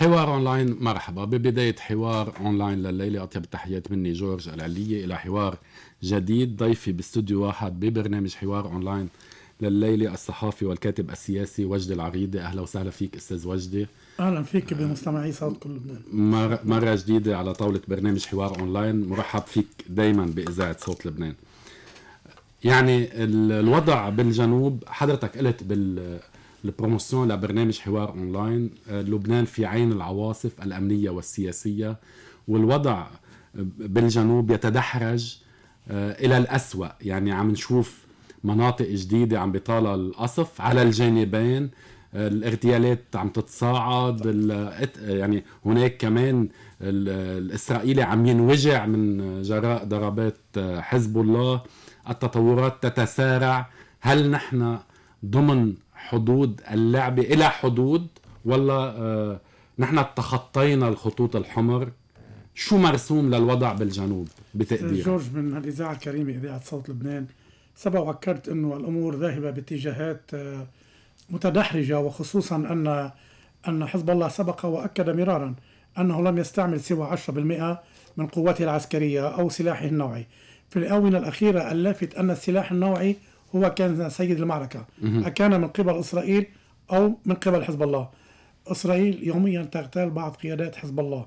حوار اونلاين مرحبا ببدايه حوار اونلاين لليله اطيب التحيات مني جورج العليه الى حوار جديد ضيفي باستوديو واحد ببرنامج حوار اونلاين لليله الصحافي والكاتب السياسي وجدي العريضي اهلا وسهلا فيك استاذ وجدي اهلا فيك بمستمعي صوت كل لبنان مرة, جديده على طاوله برنامج حوار اونلاين مرحب فيك دائما باذاعه صوت لبنان يعني الوضع بالجنوب حضرتك قلت بال البروموسيون لبرنامج حوار اونلاين آه، لبنان في عين العواصف الامنيه والسياسيه والوضع بالجنوب يتدحرج آه، الى الاسوا يعني عم نشوف مناطق جديده عم بيطال القصف على الجانبين آه، الاغتيالات عم تتصاعد يعني هناك كمان الاسرائيلي عم ينوجع من جراء ضربات حزب الله التطورات تتسارع هل نحن ضمن حدود اللعبة إلى حدود ولا آه، نحن تخطينا الخطوط الحمر شو مرسوم للوضع بالجنوب بتقديرك؟ جورج من الإذاعة الكريمة إذاعة صوت لبنان سبق وذكرت أنه الأمور ذاهبة باتجاهات آه، متدحرجة وخصوصا أن أن حزب الله سبق وأكد مرارا أنه لم يستعمل سوى 10% من قواته العسكرية أو سلاحه النوعي في الآونة الأخيرة اللافت أن السلاح النوعي هو كان سيد المعركة أكان من قبل إسرائيل أو من قبل حزب الله إسرائيل يوميا تغتال بعض قيادات حزب الله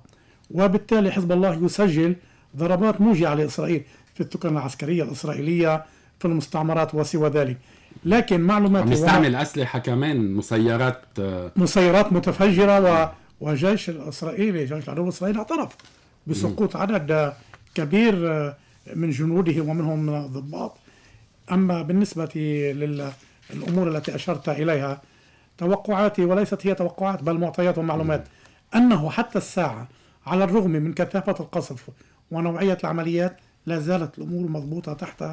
وبالتالي حزب الله يسجل ضربات موجعة على إسرائيل في التقنية العسكرية الإسرائيلية في المستعمرات وسوى ذلك لكن معلومات نستعمل أسلحة كمان مسيرات آه، مسيرات متفجرة و... وجيش الإسرائيلي جيش العدو الإسرائيلي اعترف بسقوط عدد كبير آه، من جنوده ومنهم ضباط أما بالنسبة للأمور التي أشرت إليها توقعاتي وليست هي توقعات بل معطيات ومعلومات أنه حتى الساعة على الرغم من كثافة القصف ونوعية العمليات لا زالت الأمور مضبوطة تحت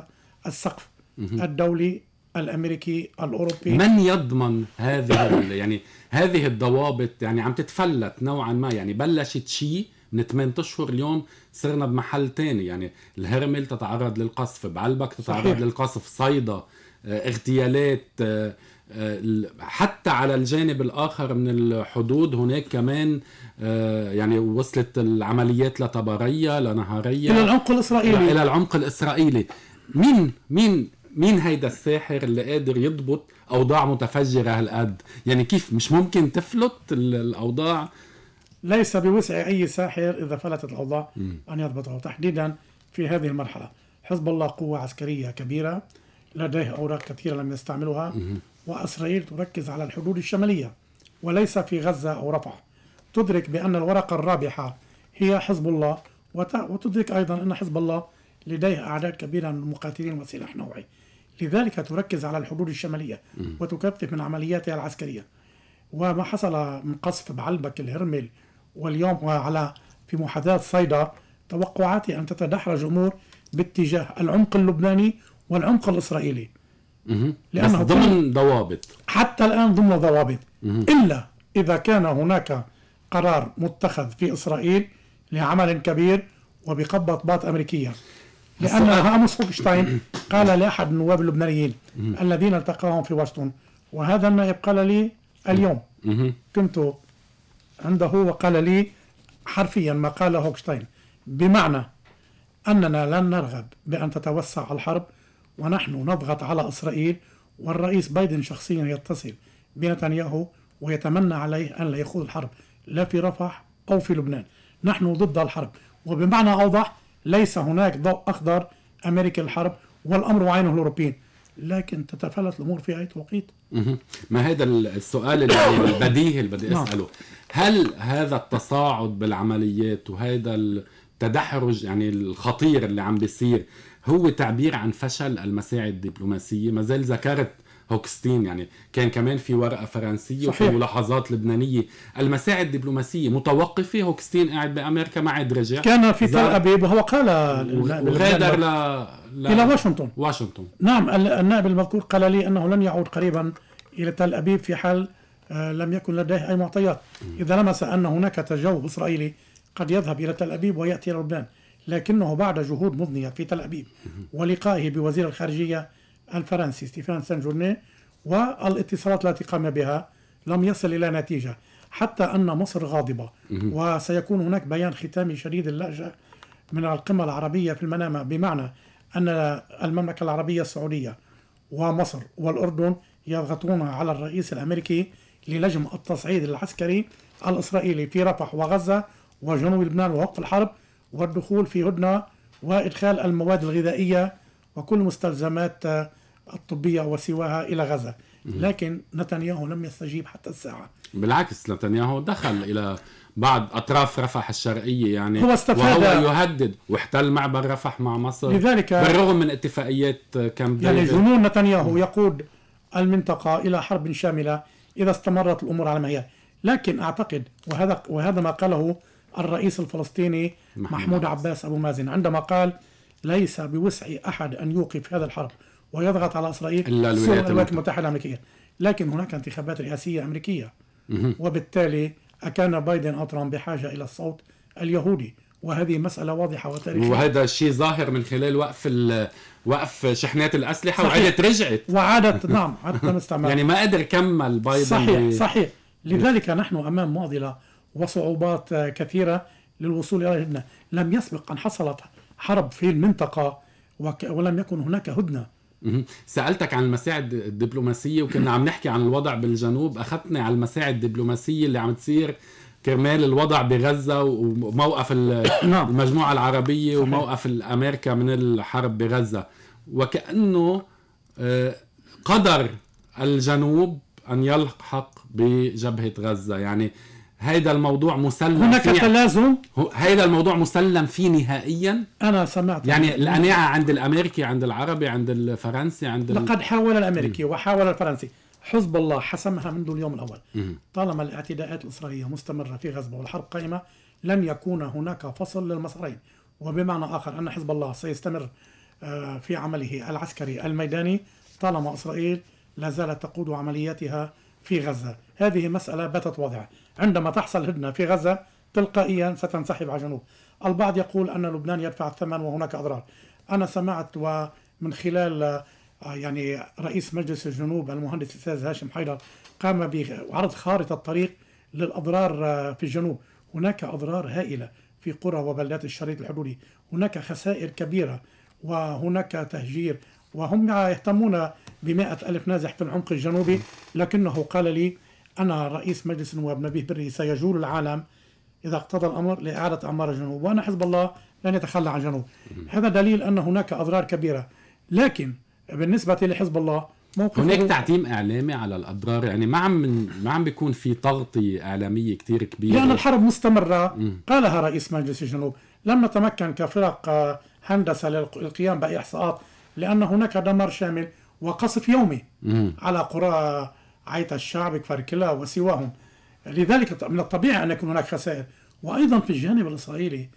السقف الدولي الامريكي الاوروبي من يضمن هذه يعني هذه الضوابط يعني عم تتفلت نوعا ما يعني بلشت شيء من 8 اشهر اليوم صرنا بمحل تاني يعني الهرمل تتعرض للقصف بعلبك تتعرض صحيح. للقصف صيدا آه، اغتيالات آه، آه، حتى على الجانب الاخر من الحدود هناك كمان يعني وصلت العمليات لطبريه لنهاريه الى العمق الاسرائيلي الى العمق الاسرائيلي مين مين مين هيدا الساحر اللي قادر يضبط اوضاع متفجره هالقد يعني كيف مش ممكن تفلت الاوضاع ليس بوسع أي ساحر إذا فلتت الأوضاع أن يضبطه تحديدا في هذه المرحلة حزب الله قوة عسكرية كبيرة لديه أوراق كثيرة لم يستعملها وإسرائيل تركز على الحدود الشمالية وليس في غزة أو رفح تدرك بأن الورقة الرابحة هي حزب الله وتدرك أيضا أن حزب الله لديه أعداد كبيرة من المقاتلين وسلاح نوعي لذلك تركز على الحدود الشمالية وتكثف من عملياتها العسكرية وما حصل من قصف بعلبك الهرمل واليوم على في محاذاة صيدا توقعاتي أن تتدحرج الأمور باتجاه العمق اللبناني والعمق الإسرائيلي لأنه ضمن ضوابط حتى الآن ضمن ضوابط إلا إذا كان هناك قرار متخذ في إسرائيل لعمل كبير وبقبض باط أمريكية لأن هامس فوكشتاين قال لأحد النواب اللبنانيين الذين التقاهم في واشنطن وهذا ما يبقى لي اليوم كنت عنده وقال لي حرفيا ما قال هوكشتاين بمعنى أننا لن نرغب بأن تتوسع الحرب ونحن نضغط على إسرائيل والرئيس بايدن شخصيا يتصل بنتنياهو ويتمنى عليه أن لا يخوض الحرب لا في رفح أو في لبنان نحن ضد الحرب وبمعنى أوضح ليس هناك ضوء أخضر أمريكا الحرب والأمر عينه الأوروبيين لكن تتفلت الامور في اي توقيت ما هذا السؤال البديهي اللي بدي نعم. اساله هل هذا التصاعد بالعمليات وهذا التدحرج يعني الخطير اللي عم بيصير هو تعبير عن فشل المساعي الدبلوماسية ما زال ذكرت هوكستين يعني كان كمان في ورقه فرنسيه صحيح. وفي ملاحظات لبنانيه المساعي الدبلوماسيه متوقفه هوكستين قاعد بامريكا ما عاد رجع كان في تل ابيب وهو قال وغادر ل... ل... الى واشنطن واشنطن نعم النائب المذكور قال لي انه لن يعود قريبا الى تل ابيب في حال آه، لم يكن لديه اي معطيات اذا لمس ان هناك تجاوب اسرائيلي قد يذهب الى تل ابيب وياتي الى لبنان لكنه بعد جهود مضنيه في تل ابيب ولقائه بوزير الخارجيه الفرنسي ستيفان سان جورني والاتصالات التي قام بها لم يصل إلى نتيجة حتى أن مصر غاضبة وسيكون هناك بيان ختامي شديد اللهجة من القمة العربية في المنامة بمعنى أن المملكة العربية السعودية ومصر والأردن يضغطون على الرئيس الأمريكي للجم التصعيد العسكري الإسرائيلي في رفح وغزة وجنوب لبنان ووقف الحرب والدخول في هدنة وإدخال المواد الغذائية وكل مستلزمات الطبية وسواها إلى غزة لكن نتنياهو لم يستجيب حتى الساعة بالعكس نتنياهو دخل إلى بعض أطراف رفح الشرقية يعني هو استفاد وهو يهدد واحتل معبر رفح مع مصر لذلك بالرغم من اتفاقيات كامب يعني جنون نتنياهو يقود المنطقة إلى حرب شاملة إذا استمرت الأمور على ما هي لكن أعتقد وهذا وهذا ما قاله الرئيس الفلسطيني محمود, محمود عباس أبو مازن عندما قال ليس بوسع أحد أن يوقف هذا الحرب ويضغط على إسرائيل إلا الولايات المتحدة, المتحدة الأمريكية لكن هناك انتخابات رئاسية أمريكية وبالتالي أكان بايدن أو ترامب بحاجة إلى الصوت اليهودي وهذه مسألة واضحة وتاريخية وهذا الشيء ظاهر من خلال وقف وقف شحنات الأسلحة وعدت وعادت رجعت وعادت نعم عادت تم يعني ما قدر كمل بايدن صحيح ب... صحيح لذلك نحن أمام معضلة وصعوبات كثيرة للوصول إلى هدنه لم يسبق أن حصلت حرب في المنطقة ولم يكن هناك هدنة سألتك عن المساعد الدبلوماسية وكنا عم نحكي عن الوضع بالجنوب أخذتني على المساعد الدبلوماسية اللي عم تصير كرمال الوضع بغزة وموقف نعم. المجموعة العربية وموقف الامريكا من الحرب بغزة وكأنه آه، قدر الجنوب أن يلحق بجبهة غزة يعني هيدا الموضوع مسلم هناك فيه. تلازم هيدا الموضوع مسلم فيه نهائيا انا سمعت يعني القناعه عند الامريكي عند العربي عند الفرنسي عند لقد حاول الامريكي وحاول الفرنسي حزب الله حسمها منذ اليوم الاول طالما الاعتداءات الاسرائيليه مستمره في غزه والحرب قائمه لن يكون هناك فصل للمسارين وبمعنى اخر ان حزب الله سيستمر آه، في عمله العسكري الميداني طالما اسرائيل لا زالت تقود عملياتها في غزه هذه مساله باتت واضحه عندما تحصل هدنة في غزة تلقائيا ستنسحب على جنوب البعض يقول أن لبنان يدفع الثمن وهناك أضرار أنا سمعت ومن خلال آه، يعني رئيس مجلس الجنوب المهندس الأستاذ هاشم حيدر قام بعرض خارطة طريق للأضرار آه، في الجنوب هناك أضرار هائلة في قرى وبلدات الشريط الحدودي هناك خسائر كبيرة وهناك تهجير وهم يهتمون بمائة ألف نازح في العمق الجنوبي لكنه قال لي أنا رئيس مجلس النواب نبيه بري سيجول العالم إذا اقتضى الأمر لإعادة أعمار الجنوب وأنا حزب الله لن يتخلى عن الجنوب هذا دليل أن هناك أضرار كبيرة لكن بالنسبة لحزب الله موقف هناك تعتيم اعلامي على الاضرار يعني ما عم ما عم بيكون في تغطيه اعلاميه كثير كبيره لان الحرب مستمره مم. قالها رئيس مجلس الجنوب لم نتمكن كفرق آه، هندسه للقيام باحصاءات لان هناك دمار شامل وقصف يومي مم. على قرى عيط الشعب كفركلا وسواهم لذلك من الطبيعي أن يكون هناك خسائر وأيضا في الجانب الإسرائيلي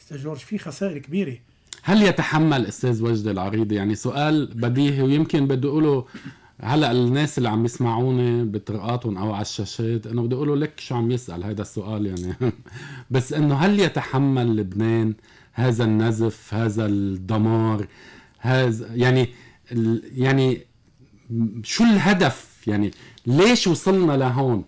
استاذ جورج في خسائر كبيرة هل يتحمل استاذ وجد العريضي يعني سؤال بديهي ويمكن بدي اقوله هلا الناس اللي عم يسمعوني بطرقاتهم او على الشاشات انه بدي اقول لك شو عم يسال هذا السؤال يعني بس انه هل يتحمل لبنان هذا النزف هذا الدمار هذا يعني يعني شو الهدف يعني ليش وصلنا لهون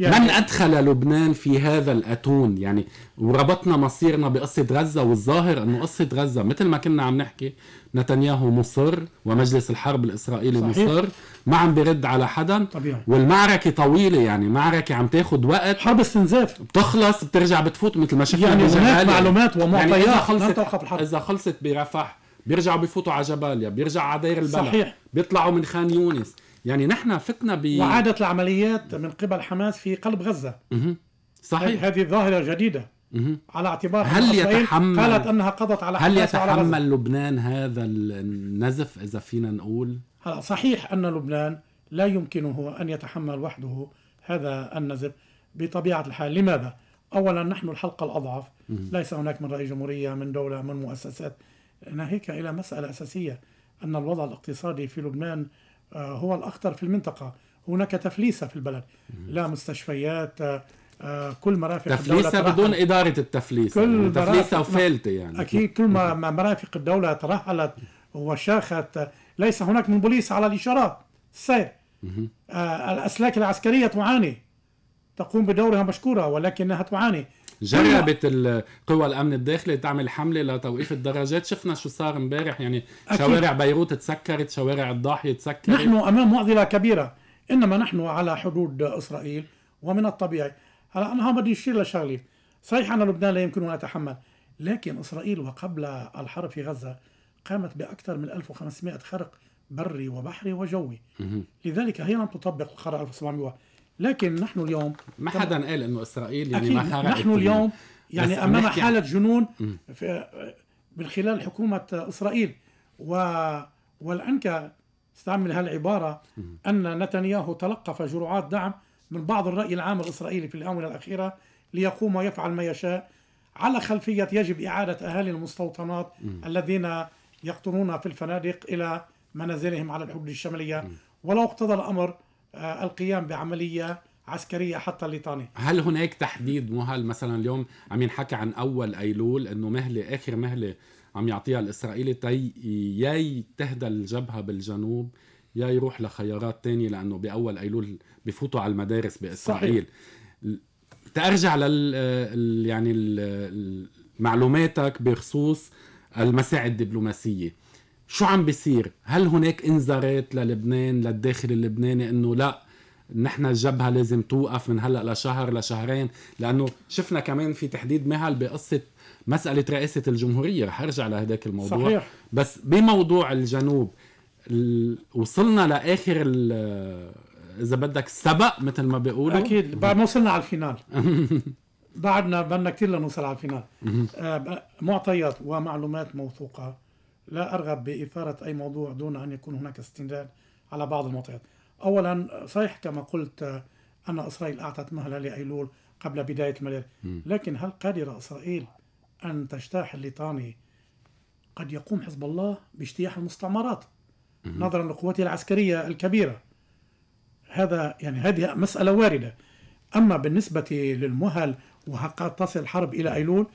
يعني من ادخل لبنان في هذا الاتون يعني وربطنا مصيرنا بقصه غزه والظاهر انه قصه غزه مثل ما كنا عم نحكي نتنياهو مصر ومجلس الحرب الاسرائيلي صحيح. مصر ما عم برد على حدا طبيعي. والمعركه طويله يعني معركه عم تاخذ وقت حرب استنزاف بتخلص بترجع بتفوت مثل ما شفنا يعني هناك معلومات يعني ومعطيات يعني اذا خلصت اذا خلصت برفح بيرجعوا بفوتوا على جباليا بيرجعوا على دير البلد صحيح بيطلعوا من خان يونس يعني نحن فتنا ب وعادت العمليات من قبل حماس في قلب غزة مه. صحيح هذه ظاهرة جديدة مه. على اعتبار هل يتحمل قالت انها قضت على هل يتحمل على لبنان هذا النزف اذا فينا نقول هلا صحيح ان لبنان لا يمكنه ان يتحمل وحده هذا النزف بطبيعه الحال لماذا اولا نحن الحلقه الاضعف مه. ليس هناك من رئيس جمهوريه من دوله من مؤسسات ناهيك الى مساله اساسيه ان الوضع الاقتصادي في لبنان آه، هو الأخطر في المنطقة هناك تفليسة في البلد لا مستشفيات آه، آه، كل مرافق تفليسة بدون إدارة التفليسة كل يعني تفليسة وفالتة يعني أكيد كل ما مرافق الدولة ترحلت وشاخت ليس هناك من بوليس على الإشارات السير الأسلاك العسكرية تعاني تقوم بدورها مشكورة ولكنها تعاني جربت قوى الامن الداخلي تعمل حمله لتوقيف الدراجات شفنا شو صار امبارح يعني أكيد. شوارع بيروت تسكرت شوارع الضاحيه تسكرت نحن امام معضله كبيره انما نحن على حدود اسرائيل ومن الطبيعي هلا انا هون بدي اشير لشغله صحيح ان لبنان لا يمكن ان اتحمل لكن اسرائيل وقبل الحرب في غزه قامت باكثر من 1500 خرق بري وبحري وجوي لذلك هي لم تطبق قرار 1701 لكن نحن اليوم ما حدا قال انه اسرائيل يعني ما نحن اليوم يعني امام حاله جنون في من خلال حكومه اسرائيل و والانكا استعمل هالعباره ان نتنياهو تلقف جرعات دعم من بعض الراي العام الاسرائيلي في الاونه الاخيره ليقوم ويفعل ما يشاء على خلفيه يجب اعاده اهالي المستوطنات الذين يقطنون في الفنادق الى منازلهم على الحدود الشماليه ولو اقتضى الامر آه، القيام بعمليه عسكريه حتى الليطاني هل هناك تحديد مهل مثلا اليوم عم ينحكى عن اول ايلول انه مهله اخر مهله عم يعطيها الاسرائيلي تي يا تهدى الجبهه بالجنوب يا يروح لخيارات تانية لانه باول ايلول بفوتوا على المدارس باسرائيل صحيح. تارجع لل يعني معلوماتك بخصوص المساعي الدبلوماسيه شو عم بيصير هل هناك انذارات للبنان للداخل اللبناني انه لا نحن الجبهة لازم توقف من هلأ لشهر لشهرين لأنه شفنا كمان في تحديد مهل بقصة مسألة رئاسة الجمهورية رح أرجع لهداك الموضوع صحيح. بس بموضوع الجنوب وصلنا لآخر إذا بدك السبق مثل ما بيقولوا أكيد بعد ما وصلنا على الفينال بعدنا بدنا كثير لنوصل على الفينال آه، معطيات ومعلومات موثوقة لا أرغب بإثارة أي موضوع دون أن يكون هناك استنجاد على بعض المعطيات أولا صحيح كما قلت أن إسرائيل أعطت مهلة لأيلول قبل بداية الملف لكن هل قادرة إسرائيل أن تجتاح الليطاني قد يقوم حزب الله باجتياح المستعمرات نظرا لقوته العسكرية الكبيرة هذا يعني هذه مسألة واردة أما بالنسبة للمهل وقد تصل الحرب إلى أيلول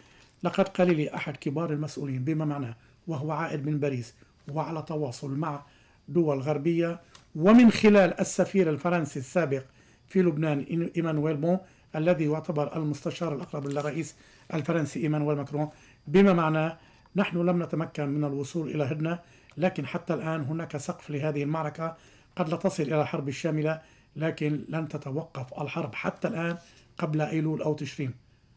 لقد قال لي أحد كبار المسؤولين بما معناه وهو عائد من باريس وعلى تواصل مع دول غربية ومن خلال السفير الفرنسي السابق في لبنان إيمانويل مون الذي يعتبر المستشار الأقرب للرئيس الفرنسي إيمانويل ماكرون بما معناه نحن لم نتمكن من الوصول إلى هدنة لكن حتى الآن هناك سقف لهذه المعركة قد لا تصل إلى الحرب الشاملة لكن لن تتوقف الحرب حتى الآن قبل أيلول أو تشرين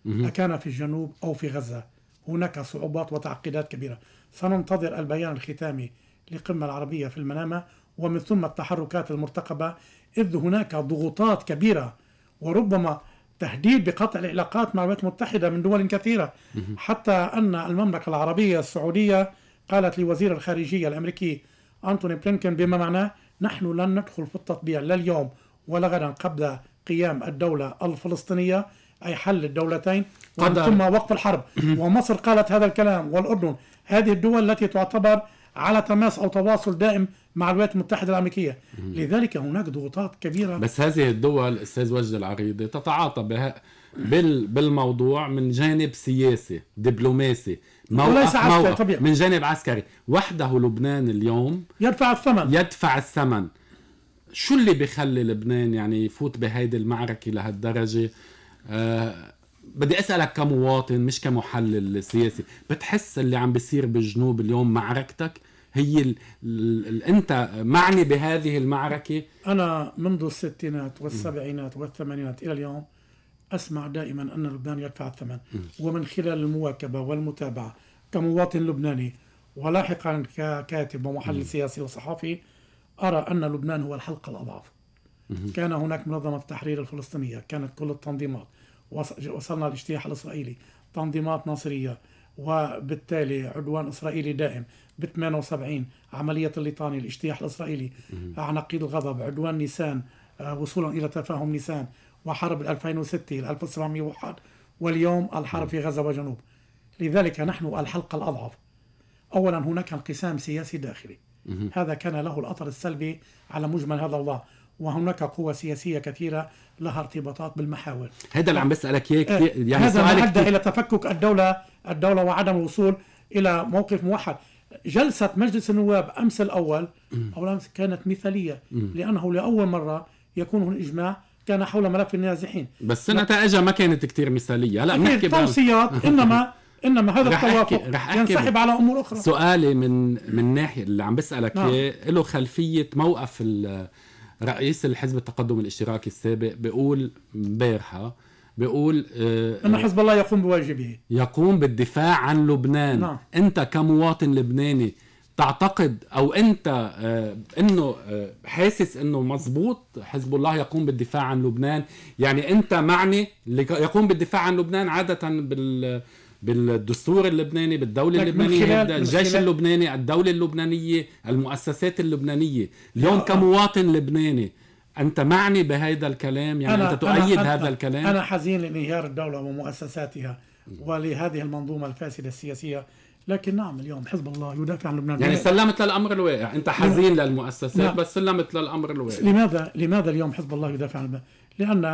أكان في الجنوب أو في غزة هناك صعوبات وتعقيدات كبيرة سننتظر البيان الختامي للقمة العربية في المنامة ومن ثم التحركات المرتقبة إذ هناك ضغوطات كبيرة وربما تهديد بقطع العلاقات مع الولايات المتحدة من دول كثيرة حتى أن المملكة العربية السعودية قالت لوزير الخارجية الأمريكي أنتوني بلينكن بما معناه نحن لن ندخل في التطبيع لا اليوم ولا غدا قبل قيام الدولة الفلسطينية أي حل الدولتين ثم وقف الحرب ومصر قالت هذا الكلام والأردن هذه الدول التي تعتبر على تماس أو تواصل دائم مع الولايات المتحدة الأمريكية لذلك هناك ضغوطات كبيرة بس هذه الدول أستاذ وجد العريضي تتعاطى بها بالموضوع من جانب سياسي دبلوماسي وليس عسكري طبيعي. من جانب عسكري وحده لبنان اليوم يدفع الثمن يدفع الثمن شو اللي بخلي لبنان يعني يفوت بهيدي المعركة لهالدرجة أه، بدي اسالك كمواطن مش كمحلل سياسي بتحس اللي عم بيصير بالجنوب اليوم معركتك هي الـ ال ال انت معني بهذه المعركه انا منذ الستينات والسبعينات والثمانينات الى اليوم اسمع دائما ان لبنان يدفع الثمن ومن خلال المواكبه والمتابعه كمواطن لبناني ولاحقا ككاتب ومحلل سياسي وصحفي ارى ان لبنان هو الحلقه الاضعف كان هناك منظمه التحرير الفلسطينيه كانت كل التنظيمات وصلنا الاجتياح الإسرائيلي تنظيمات نصرية وبالتالي عدوان إسرائيلي دائم ب 78 عملية الليطاني الاجتياح الإسرائيلي عناقيد الغضب عدوان نيسان آه، وصولا إلى تفاهم نيسان وحرب 2006 ل 1701 واليوم الحرب في غزة وجنوب لذلك نحن الحلقة الأضعف أولا هناك انقسام سياسي داخلي هذا كان له الأثر السلبي على مجمل هذا الوضع وهناك قوى سياسية كثيرة لها ارتباطات بالمحاور هذا اللي عم بسألك إياه آه، كثير يعني هذا ما أدى إلى تفكك الدولة الدولة وعدم الوصول إلى موقف موحد جلسة مجلس النواب أمس الأول أو أمس كانت مثالية لأنه لأول مرة يكون هناك إجماع كان حول ملف النازحين بس نتائجها ما كانت كثير مثالية هلا بنحكي توصيات إنما انما هذا التوافق ينسحب على امور اخرى سؤالي من من ناحيه اللي عم بسالك نعم. اياه له خلفيه موقف رئيس الحزب التقدم الاشتراكي السابق بيقول امبارحه بيقول آه ان حزب الله يقوم بواجبه يقوم بالدفاع عن لبنان نعم. انت كمواطن لبناني تعتقد او انت آه انه آه حاسس انه مزبوط حزب الله يقوم بالدفاع عن لبنان يعني انت معني يقوم بالدفاع عن لبنان عاده بال بالدستور اللبناني بالدولة اللبنانية الجيش اللبناني الدولة اللبنانية المؤسسات اللبنانية اليوم كمواطن لبناني أنت معني بهذا الكلام يعني أنا أنت تؤيد أنا هذا الكلام أنا حزين لانهيار الدولة ومؤسساتها ولهذه المنظومة الفاسدة السياسية لكن نعم اليوم حزب الله يدافع عن لبنان يعني سلمت للامر الواقع انت نعم. حزين نعم. للمؤسسات نعم. بس سلمت للامر الواقع لماذا لماذا اليوم حزب الله يدافع عن لبنان لان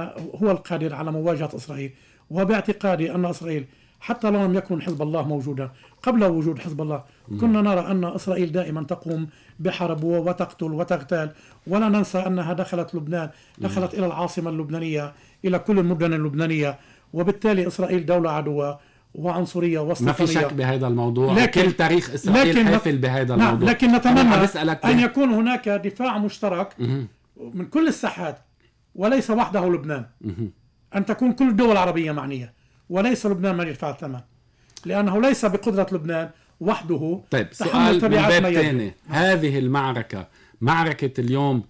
هو القادر على مواجهه اسرائيل وباعتقادي ان اسرائيل حتى لو لم يكن حزب الله موجودا قبل وجود حزب الله كنا نعم. نرى أن إسرائيل دائما تقوم بحرب وتقتل وتغتال ولا ننسى أنها دخلت لبنان دخلت نعم. إلى العاصمة اللبنانية إلى كل المدن اللبنانية وبالتالي إسرائيل دولة عدوة وعنصريه واستقلاليه ما في شك بهذا الموضوع لكن كل تاريخ اسرائيل لكن حافل بهذا نعم الموضوع لكن نتمنى ان يكون هناك دفاع مشترك من كل الساحات وليس وحده لبنان ان تكون كل الدول العربيه معنيه وليس لبنان من يدفع الثمن لأنه ليس بقدرة لبنان وحده طيب سؤال من باب تاني. هذه المعركة معركة اليوم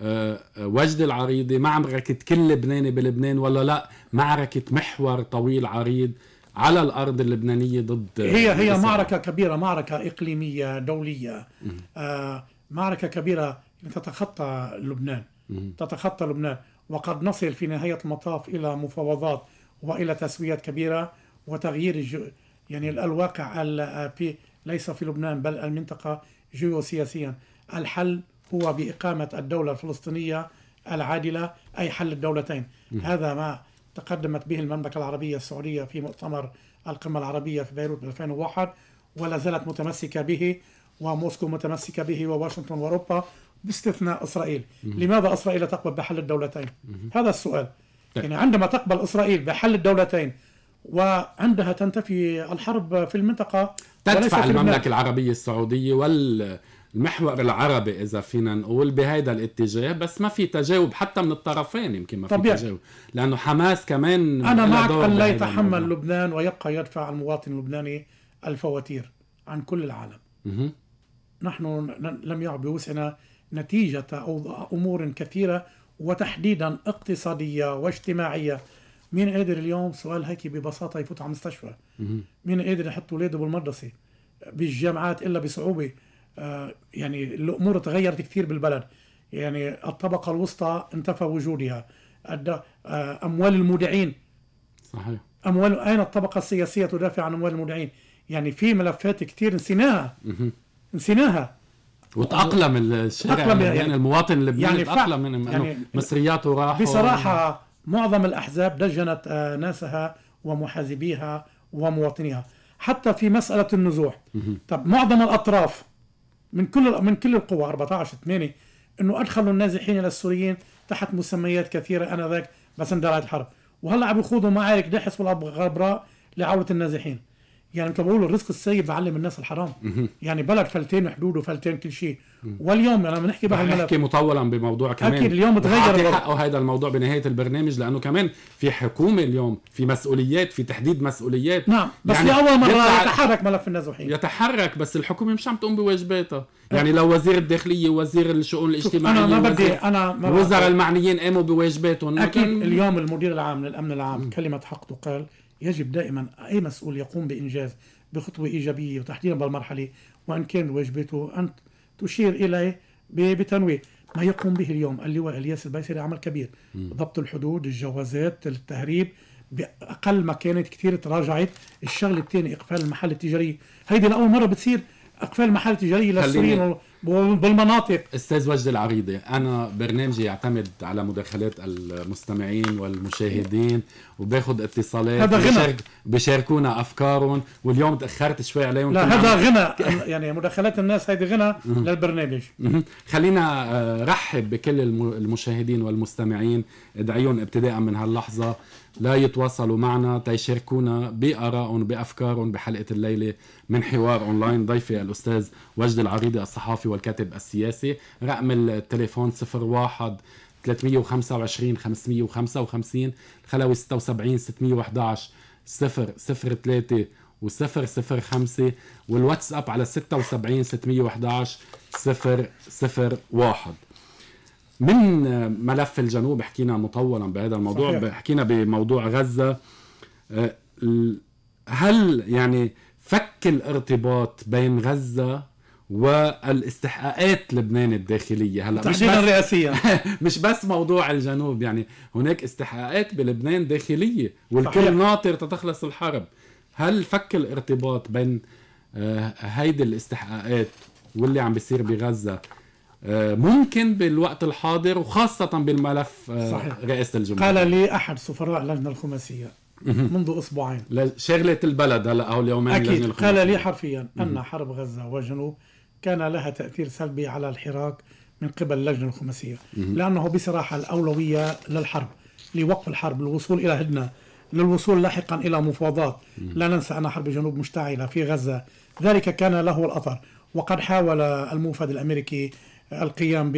آه، آه، وجد العريضه معركة كل لبناني بلبنان ولا لا معركة محور طويل عريض على الأرض اللبنانية ضد هي هي معركة كبيرة معركة إقليمية دولية م- آه معركة كبيرة تتخطى لبنان م- تتخطى لبنان وقد نصل في نهاية المطاف إلى مفاوضات والى تسويات كبيره وتغيير الجو يعني الواقع آه، ليس في لبنان بل المنطقه جيوسياسيا الحل هو باقامه الدوله الفلسطينيه العادله اي حل الدولتين م. هذا ما تقدمت به المملكه العربيه السعوديه في مؤتمر القمه العربيه في بيروت 2001 ولا زالت متمسكه به وموسكو متمسكه به وواشنطن واوروبا باستثناء اسرائيل م. لماذا اسرائيل تقبل بحل الدولتين م. هذا السؤال نعم. يعني عندما تقبل إسرائيل بحل الدولتين وعندها تنتفي الحرب في المنطقة تدفع في المملكة العربية السعودية وال المحور العربي اذا فينا نقول بهيدا الاتجاه بس ما في تجاوب حتى من الطرفين يمكن ما طبيعي. في تجاوب لانه حماس كمان انا معك ان لا يتحمل لبنان ويبقى يدفع المواطن اللبناني الفواتير عن كل العالم مه. نحن لم يعد بوسعنا نتيجه او امور كثيره وتحديدا اقتصادية واجتماعية مين قادر اليوم سؤال هيك ببساطة يفوت على مستشفى مين قادر يحط ولاده بالمدرسة بالجامعات إلا بصعوبة آه، يعني الأمور تغيرت كثير بالبلد يعني الطبقة الوسطى انتفى وجودها آه، أموال المودعين صحيح أموال أين الطبقة السياسية تدافع عن أموال المودعين يعني في ملفات كثير نسيناها نسيناها وتأقلم الشارع يعني،, يعني, يعني المواطن اللبناني يعني تأقلم من يعني مصرياته راحوا بصراحة معظم الأحزاب دجنت آه، ناسها ومحازبيها ومواطنيها حتى في مسألة النزوح طب معظم الأطراف من كل من كل القوى 14 8 انه ادخلوا النازحين الى السوريين تحت مسميات كثيره انذاك بس اندلعت الحرب وهلا عم يخوضوا معارك دحس والغبراء لعوده النازحين يعني مثل بقولوا الرزق السيء بعلم الناس الحرام يعني بلد فلتين حدود وفلتين كل شيء واليوم يعني بنحكي بقى نحكي مطولا بموضوع كمان اكيد اليوم تغير حقه هذا الموضوع بنهايه البرنامج لانه كمان في حكومه اليوم في مسؤوليات في تحديد مسؤوليات نعم بس يعني لاول مره يتحرك ملف النازحين يتحرك بس الحكومه مش عم تقوم بواجباتها أه. يعني لو وزير الداخليه وزير الشؤون الاجتماعيه انا ما بدي انا ما الوزراء المعنيين قاموا بواجباتهم اكيد اليوم المدير العام للامن العام كلمه حق تقال يجب دائما أي مسؤول يقوم بإنجاز بخطوة إيجابية وتحديدا بالمرحلة وإن كان واجبته أن تشير إليه بتنويه ما يقوم به اليوم اللواء الياس البيسري عمل كبير م. ضبط الحدود الجوازات التهريب باقل ما كانت كثير تراجعت الشغله الثانيه اقفال المحل التجاريه هيدي لاول مره بتصير اقفال المحل التجاريه للسوريين بالمناطق استاذ وجد العريضي انا برنامجي يعتمد على مداخلات المستمعين والمشاهدين وباخذ اتصالات هذا غنى بشاركونا افكارهم واليوم تاخرت شوي عليهم لا هذا غنى يعني مداخلات الناس هيدي غنى للبرنامج خلينا آه، رحب بكل المشاهدين والمستمعين ادعيهم ابتداء من هاللحظه لا يتواصلوا معنا تيشاركونا بآرائهم بأفكارهم بحلقة الليلة من حوار أونلاين ضيفي الأستاذ وجد العريضي الصحافي والكاتب السياسي رقم التليفون 01 325 555 الخلوي 76 611 0 0 و 0 والواتساب على 76 611 0 من ملف الجنوب حكينا مطولا بهذا الموضوع صحيح. حكينا بموضوع غزه آه، هل يعني فك الارتباط بين غزه والاستحقاقات لبنان الداخلية هلا مش بس مش بس موضوع الجنوب يعني هناك استحقاقات بلبنان داخلية والكل صحيح. ناطر تتخلص الحرب هل فك الارتباط بين آه، هيدي الاستحقاقات واللي عم بيصير بغزة آه، ممكن بالوقت الحاضر وخاصة بالملف آه، صحيح. رئاسة الجمهورية قال لي أحد سفراء اللجنة الخماسية منذ أسبوعين شغلة البلد هلا أو اليومين أكيد قال لي حرفيا أن حرب غزة وجنوب كان لها تأثير سلبي على الحراك من قبل اللجنة الخماسية لأنه بصراحة الأولوية للحرب لوقف الحرب للوصول إلى هدنة للوصول لاحقا إلى مفاوضات لا ننسى أن حرب جنوب مشتعلة في غزة ذلك كان له الأثر وقد حاول الموفد الأمريكي القيام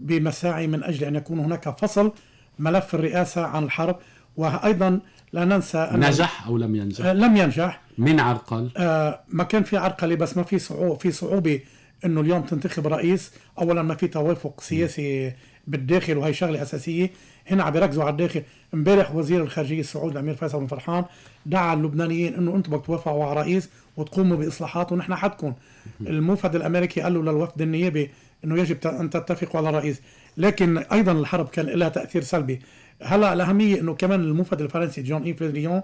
بمساعي من أجل أن يكون هناك فصل ملف الرئاسة عن الحرب وأيضا لا ننسى أن نجح أو لم ينجح؟ آه، لم ينجح من عرقل؟ آه، ما كان في عرقلة بس ما في صعوبة في صعوبة انه اليوم تنتخب رئيس اولا ما في توافق سياسي بالداخل وهي شغله اساسيه هنا عم بيركزوا على الداخل امبارح وزير الخارجيه السعودي الامير فيصل بن فرحان دعا اللبنانيين انه انتم بدكم توافقوا على رئيس وتقوموا باصلاحات ونحن حدكم الموفد الامريكي قال له للوفد النيابي أنه يجب أن تتفقوا على رئيس لكن أيضا الحرب كان لها تأثير سلبي هلا الأهمية أنه كمان المفد الفرنسي جون إيف ليون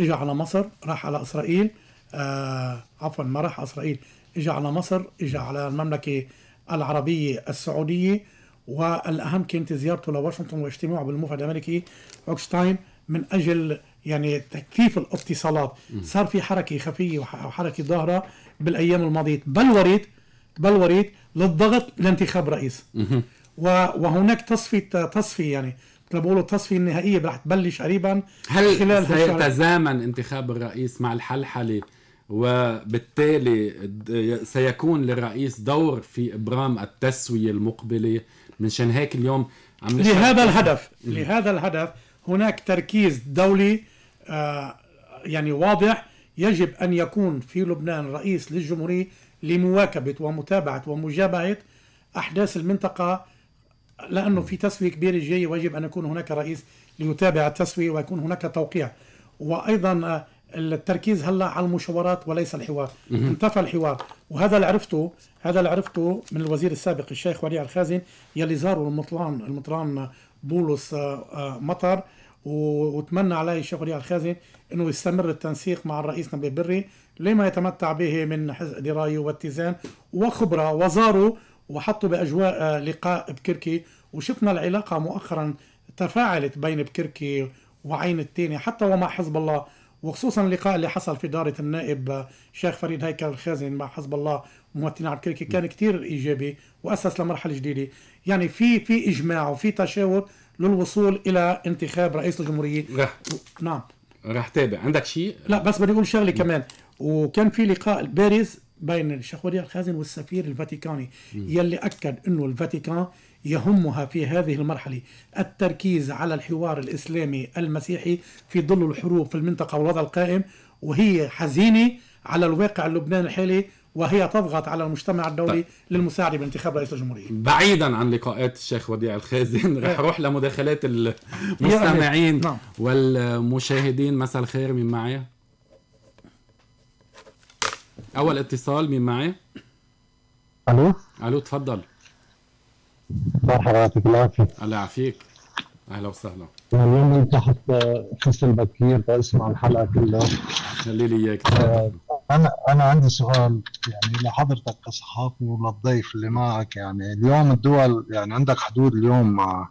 إجا على مصر راح على إسرائيل آه عفوا ما راح إسرائيل إجا على مصر إجا على المملكة العربية السعودية والأهم كانت زيارته لواشنطن واجتماعه بالمفد الأمريكي أوكشتاين من أجل يعني تكثيف الاتصالات صار في حركة خفية وحركة ظاهرة بالأيام الماضية بل بل وريد للضغط لانتخاب رئيس وهناك تصفية تصفية يعني مثل بقولوا التصفية النهائية رح تبلش قريبا هل خلال سيتزامن انتخاب الرئيس مع الحلحلة وبالتالي سيكون للرئيس دور في إبرام التسوية المقبلة منشان هيك اليوم عم لهذا الهدف م. لهذا الهدف هناك تركيز دولي آه يعني واضح يجب أن يكون في لبنان رئيس للجمهورية لمواكبة ومتابعة ومجابهة أحداث المنطقة لأنه في تسوية كبيرة جاية ويجب أن يكون هناك رئيس ليتابع التسوية ويكون هناك توقيع وأيضا آه، التركيز هلا على المشاورات وليس الحوار انتفى الحوار وهذا اللي عرفته هذا اللي عرفته من الوزير السابق الشيخ وليع الخازن يلي زاروا المطران المطران بولس آه، آه، مطر واتمنى عليه الشيخ ولي الخازن انه يستمر التنسيق مع الرئيس نبيل بري لما يتمتع به من درايه واتزان وخبره وزاروا وحطوا باجواء آه، لقاء بكركي وشفنا العلاقه مؤخرا تفاعلت بين بكركي وعين التيني حتى ومع حزب الله وخصوصا اللقاء اللي حصل في دارة النائب آه، شيخ فريد هيكل الخازن مع حزب الله ومواطنين على كان كثير ايجابي واسس لمرحله جديده يعني في في اجماع وفي تشاور للوصول الى انتخاب رئيس الجمهوريه رح نعم رح تابع عندك شيء لا بس بدي اقول شغله كمان وكان في لقاء بارز بين الشيخ ولي الخازن والسفير الفاتيكاني م. يلي اكد انه الفاتيكان يهمها في هذه المرحله التركيز على الحوار الاسلامي المسيحي في ظل الحروب في المنطقه والوضع القائم وهي حزينه على الواقع اللبناني الحالي وهي تضغط على المجتمع الدولي طيب. للمساعده بانتخاب رئيس الجمهوريه بعيدا عن لقاءات الشيخ وديع الخازن رح اروح إيه. لمداخلات المستمعين نعم. والمشاهدين مساء الخير من معي اول اتصال مين معي الو الو تفضل مرحبا يعطيك العافيه الله يعافيك اهلا وسهلا اليوم تحت حسن بكير بسمع الحلقه كلها خلي لي اياك آه، انا انا عندي سؤال يعني لحضرتك كصحافي وللضيف اللي معك يعني اليوم الدول يعني عندك حدود اليوم مع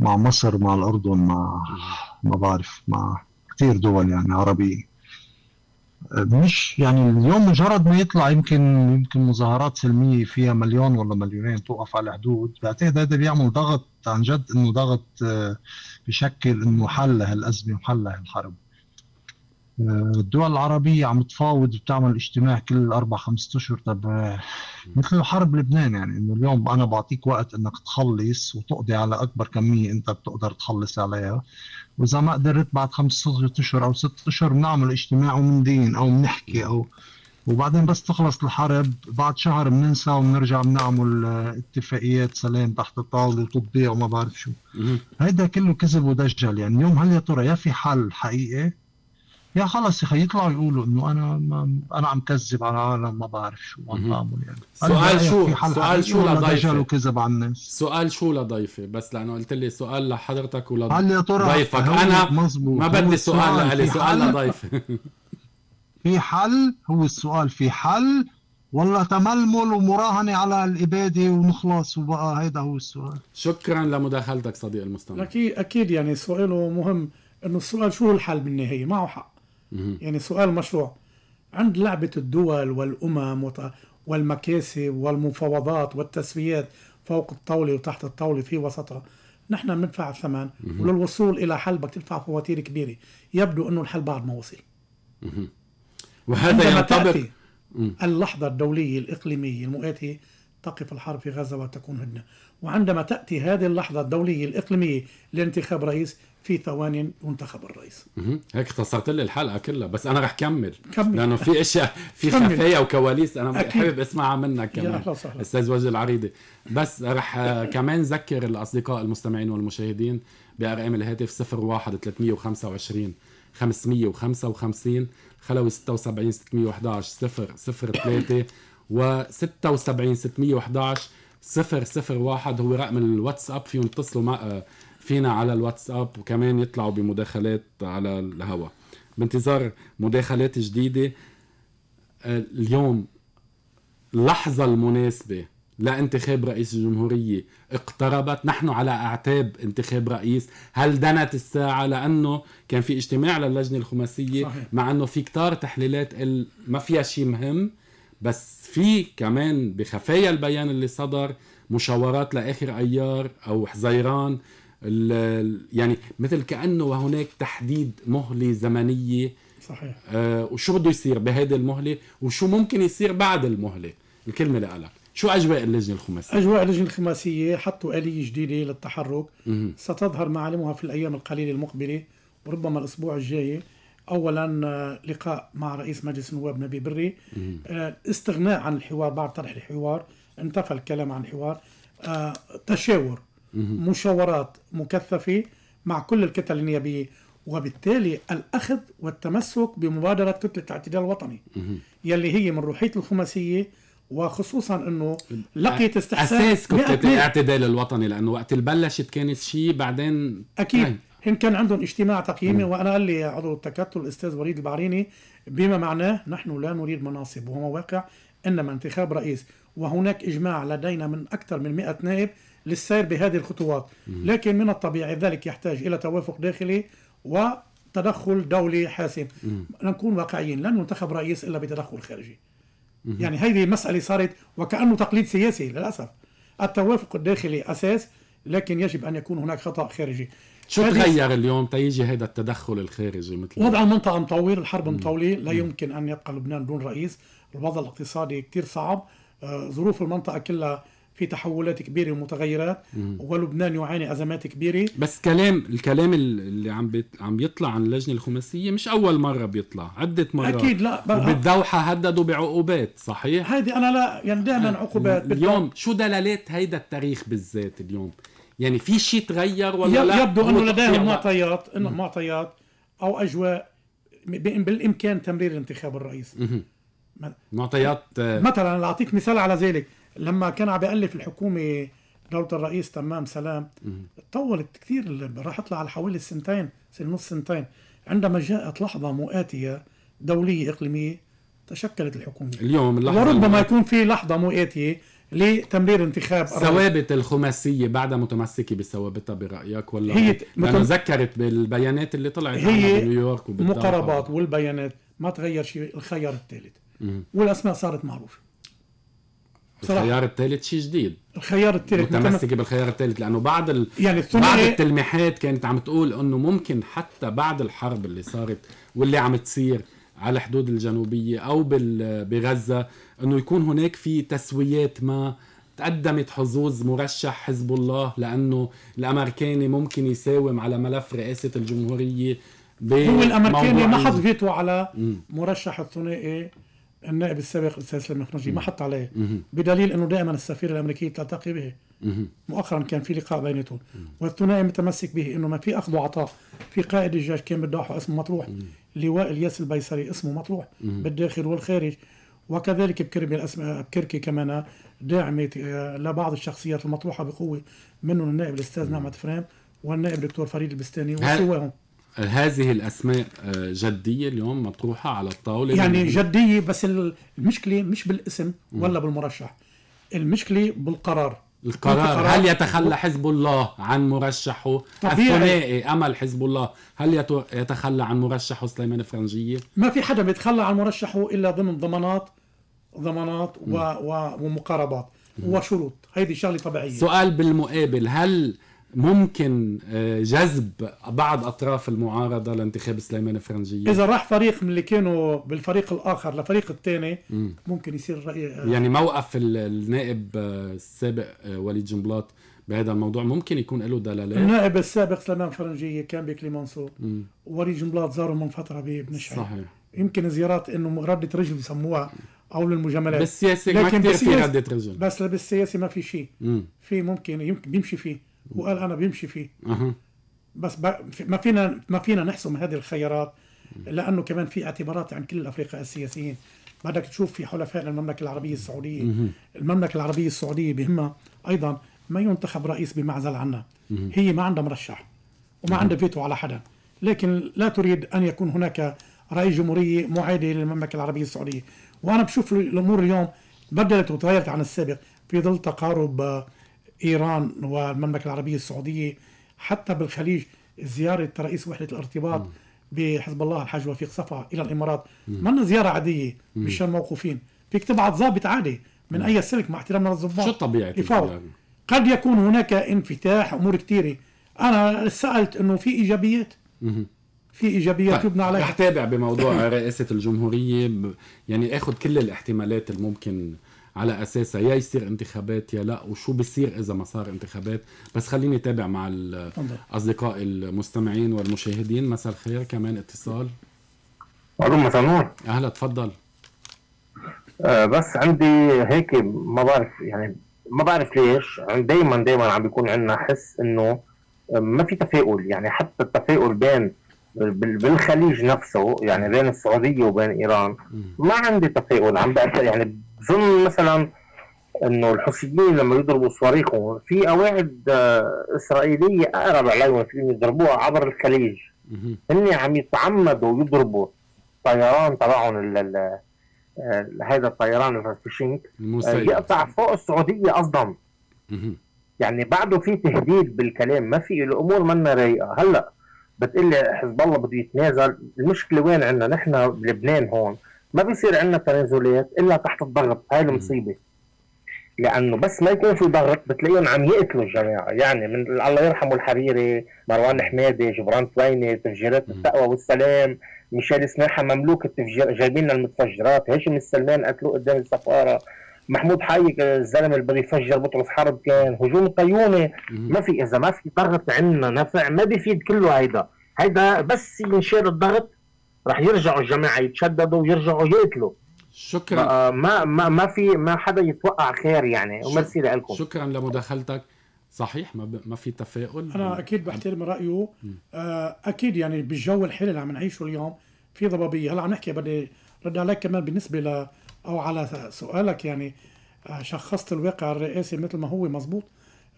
مع مصر مع الاردن مع ما بعرف مع كثير دول يعني عربيه مش يعني اليوم مجرد ما يطلع يمكن يمكن مظاهرات سلميه فيها مليون ولا مليونين توقف على الحدود بعتقد هذا بيعمل ضغط عن جد انه ضغط آه، بشكل انه حل هالازمه وحل هالحرب آه، الدول العربية عم تفاوض وبتعمل اجتماع كل أربع خمسة أشهر طب آه، مثل حرب لبنان يعني إنه اليوم أنا بعطيك وقت إنك تخلص وتقضي على أكبر كمية أنت بتقدر تخلص عليها وإذا ما قدرت بعد خمسة أشهر أو ستة أشهر بنعمل اجتماع ومندين أو بنحكي أو وبعدين بس تخلص الحرب بعد شهر بننسى وبنرجع بنعمل آه، اتفاقيات سلام تحت الطاوله وتطبيع وما بعرف شو هيدا كله كذب ودجل يعني اليوم هل يا ترى يا في حل حقيقي يا خلص يا خي يطلعوا يقولوا انه انا ما انا عم كذب على العالم ما بعرف شو عم بعمل يعني سؤال شو سؤال شو لضيفه وكذب على الناس سؤال شو لضيفه بس لانه قلت لي سؤال لحضرتك ولا هل يا ترى ضيفك انا مزبوط. ما بدي سؤال لالي سؤال لضيفي في حل هو السؤال في حل والله تململ ومراهنة على الإبادة ونخلص وبقى هيدا هو السؤال شكرا لمداخلتك صديق المستمع أكيد أكيد يعني سؤاله مهم إنه السؤال شو الحل بالنهاية معه حق يعني سؤال مشروع عند لعبة الدول والأمم والمكاسب والمفاوضات والتسويات فوق الطاولة وتحت الطاولة في وسطها نحن بندفع الثمن وللوصول إلى حل بدك تدفع فواتير كبيرة يبدو أنه الحل بعد ما وصل وهذا ينطبق اللحظة الدولية الإقليمية المؤاتية تقف الحرب في غزة وتكون هدنة وعندما تأتي هذه اللحظة الدولية الإقليمية لانتخاب رئيس في ثواني منتخب الرئيس هيك اختصرت لي الحلقه كلها بس انا رح كمل كمل لانه في اشياء في خفايا وكواليس انا حابب اسمعها منك كمان استاذ وجه العريضه بس رح آه، كمان ذكر الاصدقاء المستمعين والمشاهدين بارقام الهاتف 01 325 555 خلوي 76 611 03 و 76 611 001 هو رقم الواتساب فيهم يتصلوا مع آه، فينا على الواتساب وكمان يطلعوا بمداخلات على الهواء بانتظار مداخلات جديدة آه، اليوم اللحظة المناسبة لانتخاب رئيس الجمهورية اقتربت نحن على أعتاب انتخاب رئيس هل دنت الساعة لأنه كان في اجتماع للجنة الخماسية صحيح. مع أنه في كتار تحليلات ما فيها شيء مهم بس في كمان بخفايا البيان اللي صدر مشاورات لاخر ايار او حزيران يعني مثل كانه هناك تحديد مهله زمنيه صحيح آه وشو بده يصير بهيدي المهله وشو ممكن يصير بعد المهله الكلمه لألك شو اجواء اللجنه الخماسيه؟ اجواء اللجنه الخماسيه حطوا اليه جديده للتحرك ستظهر معالمها في الايام القليله المقبله وربما الاسبوع الجاي اولا آه، لقاء مع رئيس مجلس النواب نبي بري مه. آه، استغناء عن الحوار بعد طرح الحوار انتفى الكلام عن الحوار آه، تشاور مشاورات مكثفة مع كل الكتل النيابية وبالتالي الأخذ والتمسك بمبادرة كتلة الاعتدال الوطني يلي هي من روحية الخماسية وخصوصا انه لقيت استحسان اساس كتله الاعتدال الوطني لانه وقت بلشت كانت شيء بعدين اكيد هن كان عندهم اجتماع تقييمي وانا قال لي عضو التكتل الاستاذ وليد البعريني بما معناه نحن لا نريد مناصب وهو واقع انما انتخاب رئيس وهناك اجماع لدينا من اكثر من 100 نائب للسير بهذه الخطوات لكن من الطبيعي ذلك يحتاج إلى توافق داخلي وتدخل دولي حاسم نكون واقعيين لن ننتخب رئيس إلا بتدخل خارجي يعني هذه مسألة صارت وكأنه تقليد سياسي للأسف التوافق الداخلي أساس لكن يجب أن يكون هناك خطأ خارجي شو تغير اليوم تيجي هذا التدخل الخارجي مثل وضع المنطقة مطول الحرب مطولة لا يمكن أن يبقى لبنان دون رئيس الوضع الاقتصادي كتير صعب آه، ظروف المنطقة كلها في تحولات كبيره ومتغيرات ولبنان يعاني ازمات كبيره بس كلام الكلام اللي عم بيت عم يطلع عن اللجنه الخماسيه مش اول مره بيطلع عده مرات اكيد لا بالدوحه هددوا بعقوبات صحيح هذه انا لا يعني دائما آه، عقوبات اليوم شو دلالات هيدا التاريخ بالذات اليوم يعني في شيء تغير ولا لا يبدو انه لديهم معطيات انه معطيات او اجواء بالامكان تمرير انتخاب الرئيس معطيات آه، مثلا اعطيك مثال على ذلك لما كان عم بيألف الحكومة دولة الرئيس تمام سلام طولت كثير راح اطلع على حوالي سنتين سنة نص سنتين عندما جاءت لحظة مؤاتية دولية إقليمية تشكلت الحكومة اليوم اللحظة وربما يكون في لحظة مؤاتية لتمرير انتخاب ثوابت الخماسية بعدها متمسكة بثوابتها برأيك ولا هي لأنه ذكرت بالبيانات اللي طلعت هي بنيويورك مقاربات والبيانات ما تغير شيء الخيار الثالث والأسماء صارت معروفة الخيار الثالث شيء جديد الخيار الثالث متمسكه بالخيار الثالث لانه بعض ال... يعني الثنائي بعض التلميحات كانت عم تقول انه ممكن حتى بعد الحرب اللي صارت واللي عم تصير على الحدود الجنوبيه او بال... بغزه انه يكون هناك في تسويات ما تقدمت حظوظ مرشح حزب الله لانه الامريكاني ممكن يساوم على ملف رئاسه الجمهوريه هو الامريكاني ما حط فيتو على مرشح الثنائي النائب السابق الاستاذ سليم خنجي ما حط عليه بدليل انه دائما السفيره الامريكيه تلتقي به مؤخرا كان في لقاء بينتهم والثنائي متمسك به انه ما في اخذ وعطاء في قائد الجيش كان بده اسمه مطروح لواء الياس البيصري اسمه مطروح بالداخل والخارج وكذلك بكربي الاسماء بكركي كمان داعمه لبعض الشخصيات المطروحه بقوه منهم النائب الاستاذ نعمه فريم والنائب دكتور فريد البستاني وسواهم هذه الاسماء آه، جديه اليوم مطروحه على الطاوله يعني جديه بس المشكله مش بالاسم ولا بالمرشح المشكله بالقرار القرار هل يتخلى حزب الله عن مرشحه الثنائي امل حزب الله هل يتخلى عن مرشحه سليمان فرنجيه ما في حدا بيتخلى عن مرشحه الا ضمن ضمانات ضمانات و... و... ومقاربات وشروط هيدي شغله طبيعيه سؤال بالمقابل هل ممكن آه، جذب بعض اطراف المعارضه لانتخاب سليمان فرنجيه اذا راح فريق من اللي كانوا بالفريق الاخر لفريق الثاني ممكن يصير راي آه، يعني موقف النائب آه، السابق وليد جنبلاط بهذا الموضوع ممكن يكون له دلالات النائب السابق سليمان فرنجيه كان بكلي وليد جنبلاط زاره من فتره بنشعر صحيح يمكن زيارات انه رده رجل بسموها او للمجاملات بالسياسه ما كثير في رده رجل بس بالسياسه ما في شيء في ممكن يمكن بيمشي فيه وقال انا بيمشي فيه أه. بس ما فينا ما فينا نحسم هذه الخيارات لانه كمان في اعتبارات عن كل الافرقاء السياسيين بدك تشوف في حلفاء المملكه العربيه السعوديه مه. المملكه العربيه السعوديه بهمها ايضا ما ينتخب رئيس بمعزل عنا هي ما عندها مرشح وما عندها فيتو على حدا لكن لا تريد ان يكون هناك رئيس جمهوريه معادي للمملكه العربيه السعوديه وانا بشوف الامور اليوم بدلت وتغيرت عن السابق في ظل تقارب ايران والمملكه العربيه السعوديه حتى بالخليج زياره رئيس وحده الارتباط بحزب الله الحاج وفيق صفا الى الامارات ما زياره عاديه مشان موقوفين فيك تبعت ضابط عادي من اي سلك مع احترامنا للضباط شو الطبيعي يعني. قد يكون هناك انفتاح امور كثيره انا سالت انه في ايجابيات في ايجابيات طيب. يبنى عليها رح تابع بموضوع رئاسه الجمهوريه يعني اخذ كل الاحتمالات الممكن على اساسها يا يصير انتخابات يا لا وشو بصير اذا ما صار انتخابات بس خليني اتابع مع اصدقاء المستمعين والمشاهدين مساء الخير كمان اتصال الو مساء النور اهلا تفضل آه، بس عندي هيك ما بعرف يعني ما بعرف ليش يعني دائما دائما عم بيكون عندنا حس انه آه، ما في تفاؤل يعني حتى التفاؤل بين بالخليج نفسه يعني بين السعوديه وبين ايران ما عندي تفاؤل عم يعني بظن مثلا انه الحوثيين لما يضربوا صواريخهم في قواعد آه، اسرائيليه اقرب عليهم فيهم يضربوها عبر الخليج هن عم يتعمدوا يضربوا طيران تبعهم آه، هذا الطيران الفيشنج آه، يقطع فوق السعوديه اصلا يعني بعده في تهديد بالكلام ما في الامور منا رايقه هلا بتقول لي حزب الله بده يتنازل المشكله وين عندنا نحن بلبنان هون ما بيصير عندنا تنازلات الا تحت الضغط هاي المصيبه لانه بس ما يكون في ضغط بتلاقيهم عم يقتلوا الجماعه يعني من الله يرحمه الحريري مروان حمادي جبران سويني تفجيرات التقوى والسلام ميشيل سماحه مملوك التفجير جايبين لنا المتفجرات هاشم السلمان قتلوه قدام السفاره محمود حي الزلمه اللي بده يفجر بطرس حرب كان هجوم قيومي ما في اذا ما في ضغط عندنا نفع ما بيفيد كله هيدا هيدا بس ينشال الضغط راح يرجعوا الجماعه يتشددوا ويرجعوا يقتلوا شكرا ما ما ما في ما حدا يتوقع خير يعني وميرسي لكم شكرا لمداخلتك صحيح ما ما في تفاؤل انا اكيد بحترم رايه آه، اكيد يعني بالجو الحالي اللي عم نعيشه اليوم في ضبابيه هلا عم نحكي بدي رد عليك كمان بالنسبه ل او على سؤالك يعني آه، شخصت الواقع الرئاسي مثل ما هو مزبوط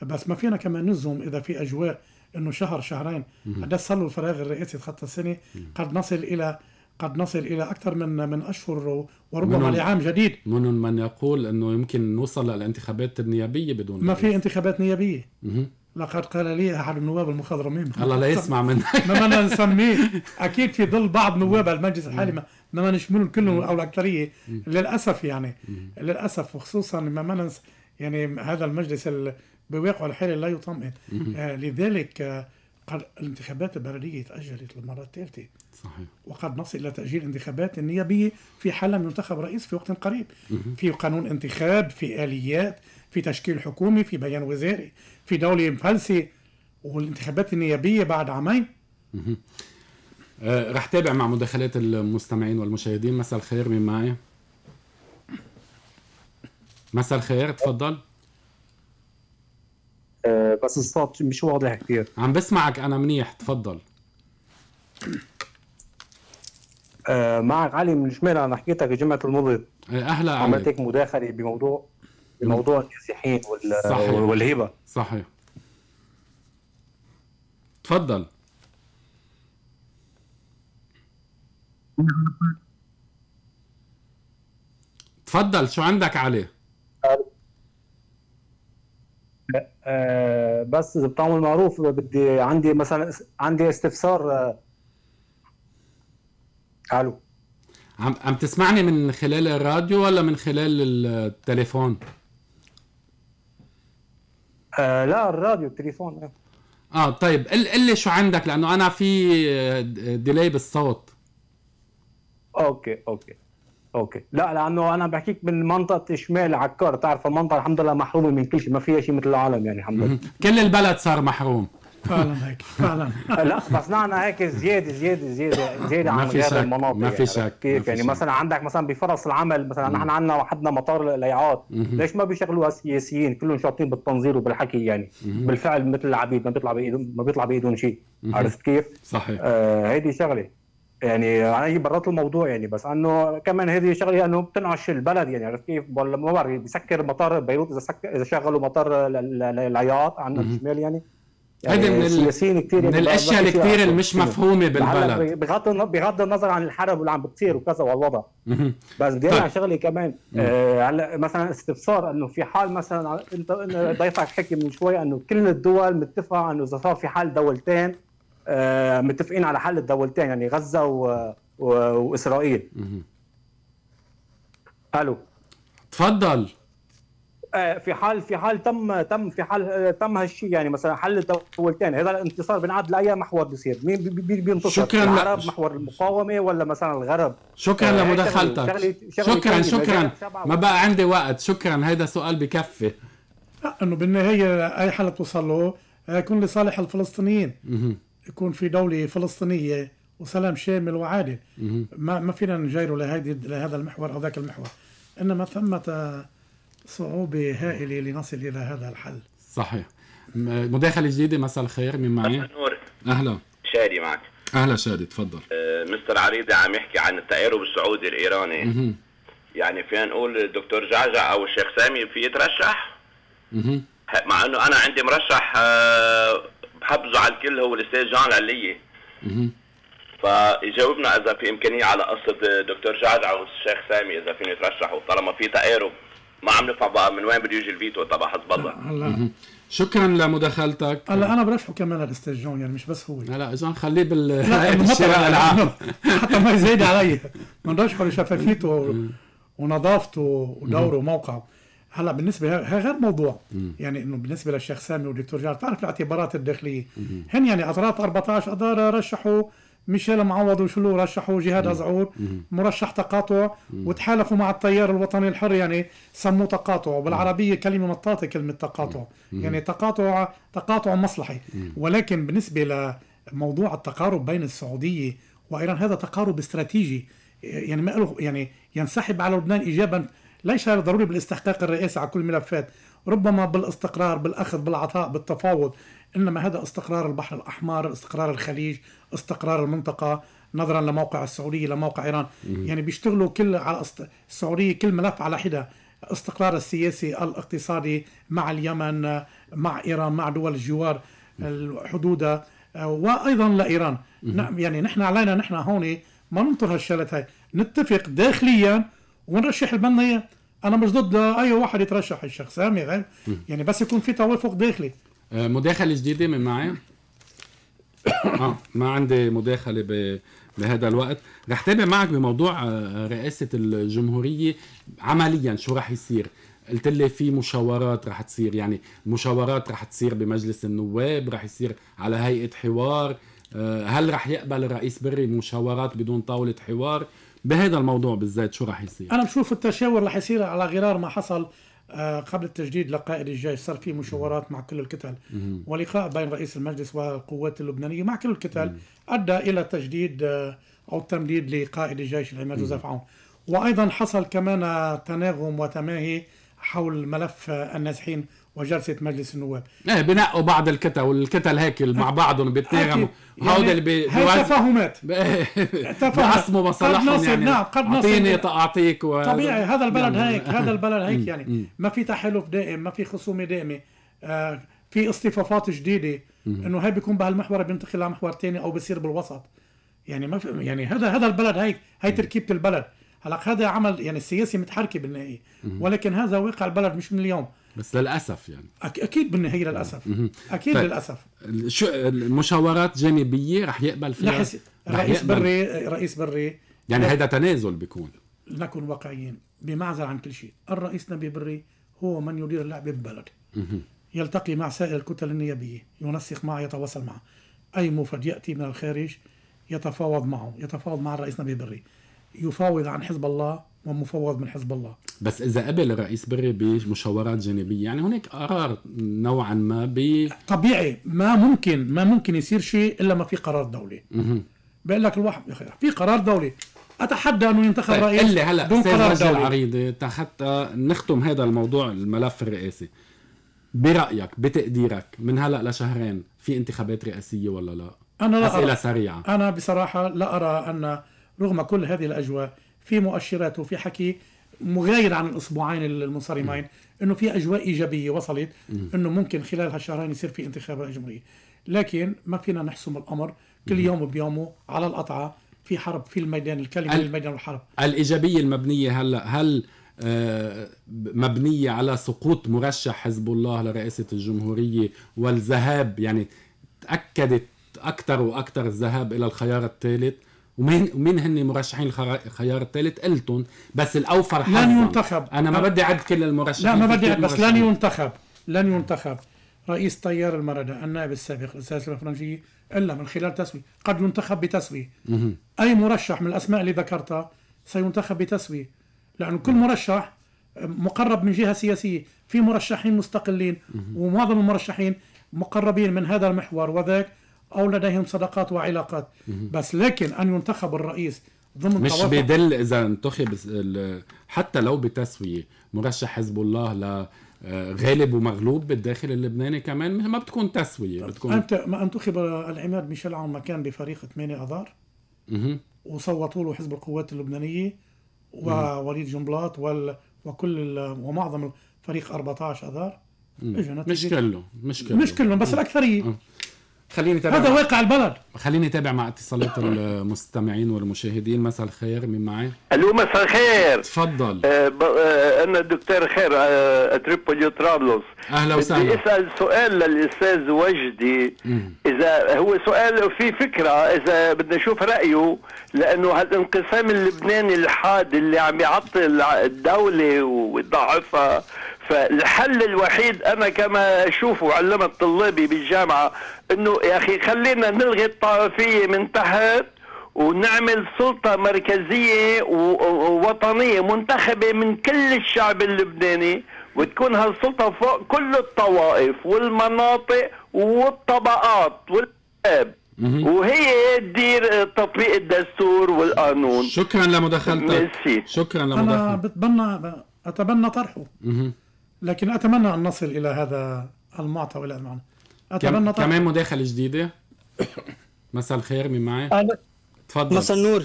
بس ما فينا كمان نزوم اذا في اجواء انه شهر شهرين قد صار له الفراغ الرئيسي تخطى السنه قد نصل الى قد نصل الى اكثر من من اشهر وربما لعام جديد من من يقول انه يمكن نوصل للانتخابات النيابيه بدون ما في انتخابات نيابيه لقد قال لي احد النواب المخضرمين الله لا يسمع منك ما بدنا نسميه اكيد في ظل بعض نواب المجلس الحالي ما ما نشملهم كلهم او الاكثريه للاسف يعني للاسف وخصوصا ما ما يعني هذا المجلس بواقع الحالي لا يطمئن آه لذلك آه الانتخابات البلديه تاجلت للمره الثالثه صحيح وقد نصل الى تاجيل الانتخابات النيابيه في حال لم ينتخب رئيس في وقت قريب في قانون انتخاب في اليات في تشكيل حكومي في بيان وزاري في دوله فلسي والانتخابات النيابيه بعد عامين آه رح تابع مع مداخلات المستمعين والمشاهدين مساء الخير من معي مساء الخير تفضل آه، بس الصوت مش واضح كثير عم بسمعك انا منيح تفضل آه، معك علي من الشمال انا حكيتك جمعة الجمعه الماضيه اهلا علي عملت هيك مداخله بموضوع بموضوع النازحين وال صحيح. والهبه صحيح تفضل تفضل شو عندك علي؟ آه، بس بس بتعمل المعروف بدي عندي مثلا عندي استفسار آه، الو عم عم تسمعني من خلال الراديو ولا من خلال التليفون؟ آه، لا الراديو التليفون إيه. اه طيب قل قل لي شو عندك لانه انا في ديلي بالصوت اوكي اوكي اوكي لا لانه انا بحكيك من منطقه شمال عكار تعرف المنطقه الحمد لله محرومه من كل شيء ما فيها شيء مثل العالم يعني الحمد لله كل البلد صار محروم فعلا هيك فعلا لا صنعنا هيك زياده زياده زياده زياده عن غير المناطق ما في يعني. شك يعني, يعني مثلا عندك مثلا بفرص العمل مثلا نحن عندنا وحدنا مطار القليعات ليش ما بيشغلوها السياسيين كلهم شاطرين بالتنظير وبالحكي يعني بالفعل مثل العبيد ما بيطلع بايدهم ما بيطلع بايدهم شيء عرفت كيف؟ صحيح آه، هيدي آه شغله يعني انا برات الموضوع يعني بس انه كمان هذه شغله انه بتنعش البلد يعني عرفت كيف ما بعرف بسكر مطار بيروت اذا سكر اذا شغلوا مطار العياط عن الشمال يعني هذه يعني من السياسيين كثير من يعني الاشياء الكثير اللي مش مفهومه بالبلد بغض بغض النظر عن الحرب واللي عم بتصير وكذا والوضع بس بدي على طيب. شغله كمان هلا آه مثلا استفسار انه في حال مثلا انت ضيفك حكي من شوي انه كل الدول متفقه انه اذا صار في حال دولتين آه، متفقين على حل الدولتين يعني غزه و... و... واسرائيل الو تفضل آه، في حال في حال تم تم في حال تم هالشيء يعني مثلا حل الدولتين هذا الانتصار بنعد لاي محور بيصير مين بينتصر شكرا العرب ل... محور المقاومه ولا مثلا الغرب شكرا آه لمداخلتك شغلي شغلي شكرا شكرا ما بقى عندي وقت شكرا هذا سؤال بكفي انه بالنهايه اي حل توصل له آه، يكون لصالح الفلسطينيين يكون في دوله فلسطينيه وسلام شامل وعادل ما ما فينا نجيره لهيدي لهذا المحور او ذاك المحور انما ثمه صعوبه هائله لنصل الى هذا الحل صحيح مداخله جديده مساء الخير من معي اهلا شادي معك اهلا شادي تفضل آه، مستر عريضي عم يحكي عن التقارب السعودي الايراني مه. يعني فينا نقول الدكتور جعجع او الشيخ سامي في يترشح مع انه انا عندي مرشح أه حبزه على الكل هو الاستاذ جان العليه فيجاوبنا اذا في امكانيه على قصه دكتور جعد او الشيخ سامي اذا فيني يترشحوا طالما في تقارب ما عم نفهم بقى من وين بده يجي الفيتو تبع حزب الله هلا شكرا لمداخلتك هلا انا برشحه كمان الاستاذ جون يعني مش بس هو لا اذا خليه بال الشراء يعني، العام حتى ما يزيد علي بنرشحه لشفافيته ونظافته ودوره وموقعه هلا بالنسبه هي غير موضوع م. يعني انه بالنسبه للشيخ سامي والدكتور جار تعرف الاعتبارات الداخليه هن يعني اطراف 14 اداره رشحوا ميشيل معوض وشلو رشحوا جهاد أزعور مرشح تقاطع وتحالفوا مع التيار الوطني الحر يعني سموه تقاطع وبالعربية كلمة مطاطة كلمة تقاطع يعني تقاطع تقاطع مصلحي ولكن بالنسبة لموضوع التقارب بين السعودية وإيران هذا تقارب استراتيجي يعني ما يعني ينسحب على لبنان إيجابا ليس ضروري بالاستحقاق الرئاسي على كل الملفات ربما بالاستقرار بالاخذ بالعطاء بالتفاوض انما هذا استقرار البحر الاحمر استقرار الخليج استقرار المنطقه نظرا لموقع السعوديه لموقع ايران مم. يعني بيشتغلوا كل على السعوديه كل ملف على حده استقرار السياسي الاقتصادي مع اليمن مع ايران مع دول الجوار حدودها وايضا لايران مم. نعم، يعني نحن علينا نحن هون ما ننطر هالشغلات هاي نتفق داخليا ونرشح البنيه انا مش ضد اي واحد يترشح الشيخ سامي غير يعني بس يكون في توافق داخلي آه، مداخله جديده من معي اه ما عندي مداخله ب... بهذا الوقت رح تابع معك بموضوع آه، رئاسه الجمهوريه عمليا شو رح يصير قلت لي في مشاورات رح تصير يعني مشاورات رح تصير بمجلس النواب رح يصير على هيئه حوار آه، هل رح يقبل الرئيس بري مشاورات بدون طاوله حوار بهذا الموضوع بالذات شو راح يصير انا بشوف التشاور راح يصير على غرار ما حصل آه، قبل التجديد لقائد الجيش صار في مشاورات مع كل الكتل ولقاء بين رئيس المجلس والقوات اللبنانية مع كل الكتل أدى إلى تجديد آه، أو تمديد لقائد الجيش العماد جوزيف عون وأيضا حصل كمان تناغم وتماهي حول ملف آه، النازحين وجلسه مجلس النواب ايه بنقوا بعض الكتل والكتل هيك مع بعضهم بيتناغموا هودي يعني اللي بي هي تفاهمات إيه، تفاهموا مصالحهم يعني نعم قد اعطيني اعطيك و... طبيعي هذا البلد هيك هذا البلد هيك يعني ما في تحالف دائم ما في خصومه دائمه آه، في اصطفافات جديده انه هي بيكون بهالمحور بينتقل لمحور ثاني او بصير بالوسط يعني ما في يعني هذا هذا البلد هيك هي تركيبه البلد هلا هذا عمل يعني السياسي متحركه بالنهايه ولكن هذا واقع البلد مش من اليوم بس للاسف يعني اكيد بالنهايه للاسف اكيد طيب. للاسف شو المشاورات جانبيه رح يقبل فيها رح رئيس يقبل. بري رئيس بري يعني هيدا تنازل بيكون لنكن واقعيين بمعزل عن كل شيء الرئيس نبي بري هو من يدير اللعبه بالبلد يلتقي مع سائر الكتل النيابيه ينسق معه يتواصل معه اي مفرد ياتي من الخارج يتفاوض معه يتفاوض مع الرئيس نبي بري يفاوض عن حزب الله ومفوض من حزب الله بس اذا قبل الرئيس بري بمشاورات جانبيه يعني هناك قرار نوعا ما ب طبيعي ما ممكن ما ممكن يصير شيء الا ما في قرار دولي بقول لك الواحد يا في قرار دولي اتحدى انه ينتخب طيب، رئيس قل لي هلا دون قرار دولي العريضه حتى نختم هذا الموضوع الملف الرئاسي برايك بتقديرك من هلا لشهرين في انتخابات رئاسيه ولا لا انا لا اسئله أرى. سريعه انا بصراحه لا ارى ان رغم كل هذه الأجواء في مؤشرات وفي حكي مغاير عن الاسبوعين المنصرمين انه في اجواء ايجابيه وصلت انه ممكن خلال هالشهرين يصير في انتخابات جمهوريه لكن ما فينا نحسم الامر كل يوم بيومه على القطعه في حرب في الميدان الكلمه الميدان والحرب الايجابيه المبنيه هلا هل آه، مبنيه على سقوط مرشح حزب الله لرئاسه الجمهوريه والذهاب يعني تاكدت اكثر واكثر الذهاب الى الخيار الثالث ومين ومين هن مرشحين الخيار الثالث قلتن بس الاوفر حظا لن ينتخب انا ما بدي اعد كل المرشحين لا ما بدي أعد بس لن ينتخب لن ينتخب رئيس تيار المردة النائب السابق الاستاذ الفرنجي الا من خلال تسويه قد ينتخب بتسويه اي مرشح من الاسماء اللي ذكرتها سينتخب بتسويه لانه كل مرشح مقرب من جهه سياسيه في مرشحين مستقلين ومعظم المرشحين مقربين من هذا المحور وذاك أو لديهم صداقات وعلاقات بس لكن أن ينتخب الرئيس ضمن مش توافق. بدل إذا انتخب حتى لو بتسوية مرشح حزب الله ل آه، غالب ومغلوب بالداخل اللبناني كمان ما بتكون تسوية طيب، بتكون أنت ما انتخب العماد ميشيل عون مكان بفريق 8 أذار وصوتوا له حزب القوات اللبنانية ووليد جنبلاط وال... وكل ومعظم فريق 14 أذار مش كله مش كله مش كلهم بس الأكثرية آه. خليني اتابع هذا واقع البلد خليني اتابع مع اتصالات المستمعين والمشاهدين مساء الخير مين معي؟ الو مساء الخير تفضل آه ب... آه انا الدكتور خير آه تريبوليو طرابلس اهلا وسهلا بدي اسال سؤال للاستاذ وجدي اذا هو سؤال في فكره اذا بدنا نشوف رايه لانه هالانقسام اللبناني الحاد اللي عم يعطل الدوله ويضعفها فالحل الوحيد انا كما اشوفه علمت طلابي بالجامعه انه يا اخي خلينا نلغي الطائفيه من تحت ونعمل سلطه مركزيه ووطنيه منتخبه من كل الشعب اللبناني وتكون هالسلطه فوق كل الطوائف والمناطق والطبقات والاب وهي تدير تطبيق الدستور والقانون شكرا لمداخلتك شكرا لمداخلتك انا بتبنى اتبنى طرحه لكن أتمنى أن نصل إلى هذا المعطى وإلى المعنى أتمنى كم... كمان مداخلة جديدة مساء الخير مين معي؟ أنا... تفضل مساء النور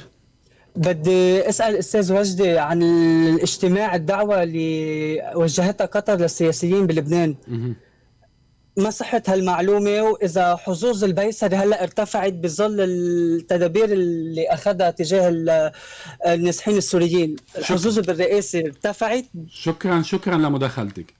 بدي اسال استاذ وجدي عن الاجتماع الدعوه اللي وجهتها قطر للسياسيين بلبنان ما صحة هالمعلومة وإذا حظوظ البيسري هلا ارتفعت بظل التدابير اللي أخذها تجاه النازحين السوريين الحظوظ بالرئاسة ارتفعت شكرا شكرا لمداخلتك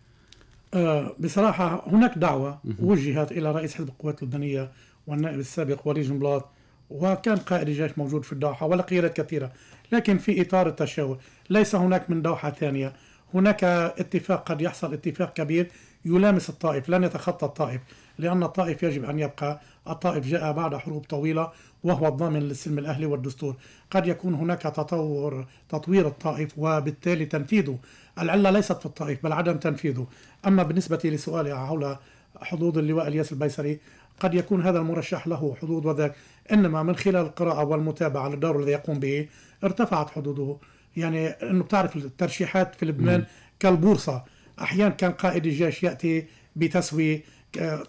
آه بصراحة هناك دعوة وجهت إلى رئيس حزب القوات اللبنانية والنائب السابق وليد جنبلاط وكان قائد الجيش موجود في الدوحة ولقيادات كثيرة لكن في إطار التشاور ليس هناك من دوحة ثانية هناك اتفاق قد يحصل اتفاق كبير يلامس الطائف لن يتخطى الطائف لأن الطائف يجب أن يبقى الطائف جاء بعد حروب طويلة وهو الضامن للسلم الأهلي والدستور قد يكون هناك تطور تطوير الطائف وبالتالي تنفيذه العلة ليست في الطائف بل عدم تنفيذه أما بالنسبة لسؤال حول حظوظ اللواء الياس البيسري قد يكون هذا المرشح له حظوظ وذاك إنما من خلال القراءة والمتابعة للدور الذي يقوم به ارتفعت حدوده يعني أنه بتعرف الترشيحات في لبنان كالبورصة احيانا كان قائد الجيش ياتي بتسويه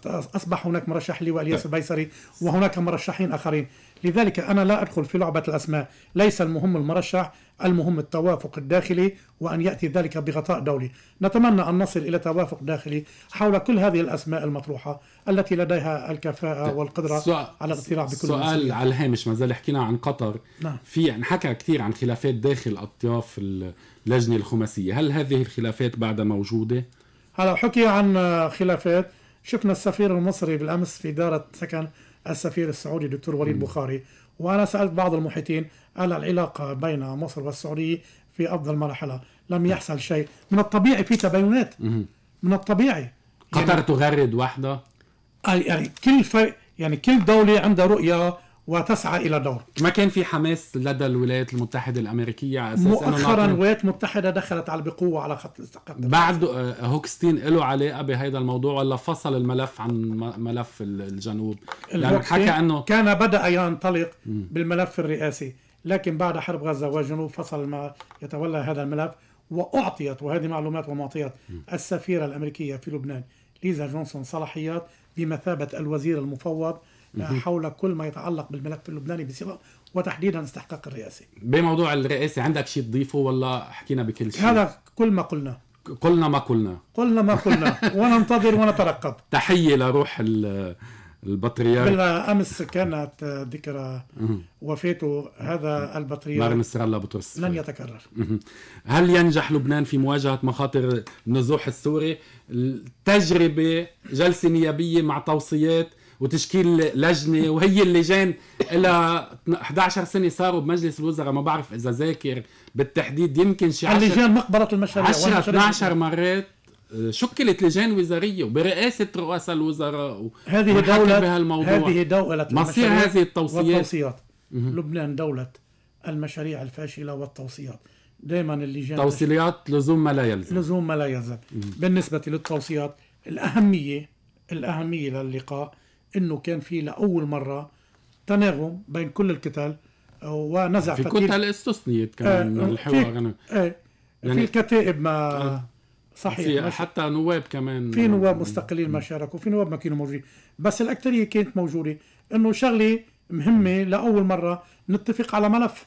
اصبح هناك مرشح اللواء الياس نعم. البيصري وهناك مرشحين اخرين لذلك أنا لا أدخل في لعبة الأسماء ليس المهم المرشح المهم التوافق الداخلي وأن يأتي ذلك بغطاء دولي نتمنى أن نصل إلى توافق داخلي حول كل هذه الأسماء المطروحة التي لديها الكفاءة والقدرة على الاطلاع بكل سؤال المسؤولية. على الهامش ما زال حكينا عن قطر نعم. في انحكى يعني كثير عن خلافات داخل أطياف اللجنة الخماسية هل هذه الخلافات بعد موجودة؟ هلا حكي عن خلافات شفنا السفير المصري بالأمس في دارة سكن السفير السعودي الدكتور وليد بخاري وأنا سألت بعض المحيطين على العلاقة بين مصر والسعودية في أفضل مرحلة لم نعم. يحصل شيء من الطبيعي في تباينات من الطبيعي قطر يعني تغرد واحدة يعني كل فرق يعني كل دولة عندها رؤية وتسعى الى دور ما كان في حماس لدى الولايات المتحده الامريكيه على اساس مؤخرا الولايات المتحده دخلت على بقوه على خط الاستقرار بعد آه، هوكستين له علاقه بهذا الموضوع ولا فصل الملف عن ملف الجنوب حكى انه كان بدا ينطلق بالملف الرئاسي لكن بعد حرب غزه والجنوب فصل ما يتولى هذا الملف واعطيت وهذه معلومات ومعطيات السفيره الامريكيه في لبنان ليزا جونسون صلاحيات بمثابه الوزير المفوض حول كل ما يتعلق بالملف اللبناني بصفه وتحديدا استحقاق الرئاسه بموضوع الرئاسه عندك شيء تضيفه ولا حكينا بكل شيء هذا كل ما قلنا قلنا ما قلنا قلنا ما قلنا وننتظر ونترقب تحيه لروح البطريرك بالامس كانت ذكرى وفاته هذا البطريرك نصر الله بطرس لن يتكرر هل ينجح لبنان في مواجهه مخاطر النزوح السوري؟ تجربه جلسه نيابيه مع توصيات وتشكيل لجنه وهي اللجان الى 11 سنه صاروا بمجلس الوزراء ما بعرف اذا ذاكر بالتحديد يمكن شي اللجان مقبره المشاريع 10 12 مرات آه، شكلت لجان وزاريه وبرئاسه رؤساء الوزراء هذه دوله هذه دوله مصير هذه التوصيات والتوصيات لبنان دوله المشاريع الفاشله والتوصيات دائما اللجان توصيات لزوم ما لا يلزم لزوم ما لا يلزم بالنسبه للتوصيات الاهميه الاهميه للقاء انه كان في لاول مره تناغم بين كل الكتل ونزع في كتل استثنيت كمان آه الحوار ايه يعني في الكتائب ما آه، صحيح حتى نواب كمان في نواب آه، مستقلين ما شاركوا في نواب ما كانوا موجودين بس الاكثريه كانت موجوده انه شغله مهمه لاول مره نتفق على ملف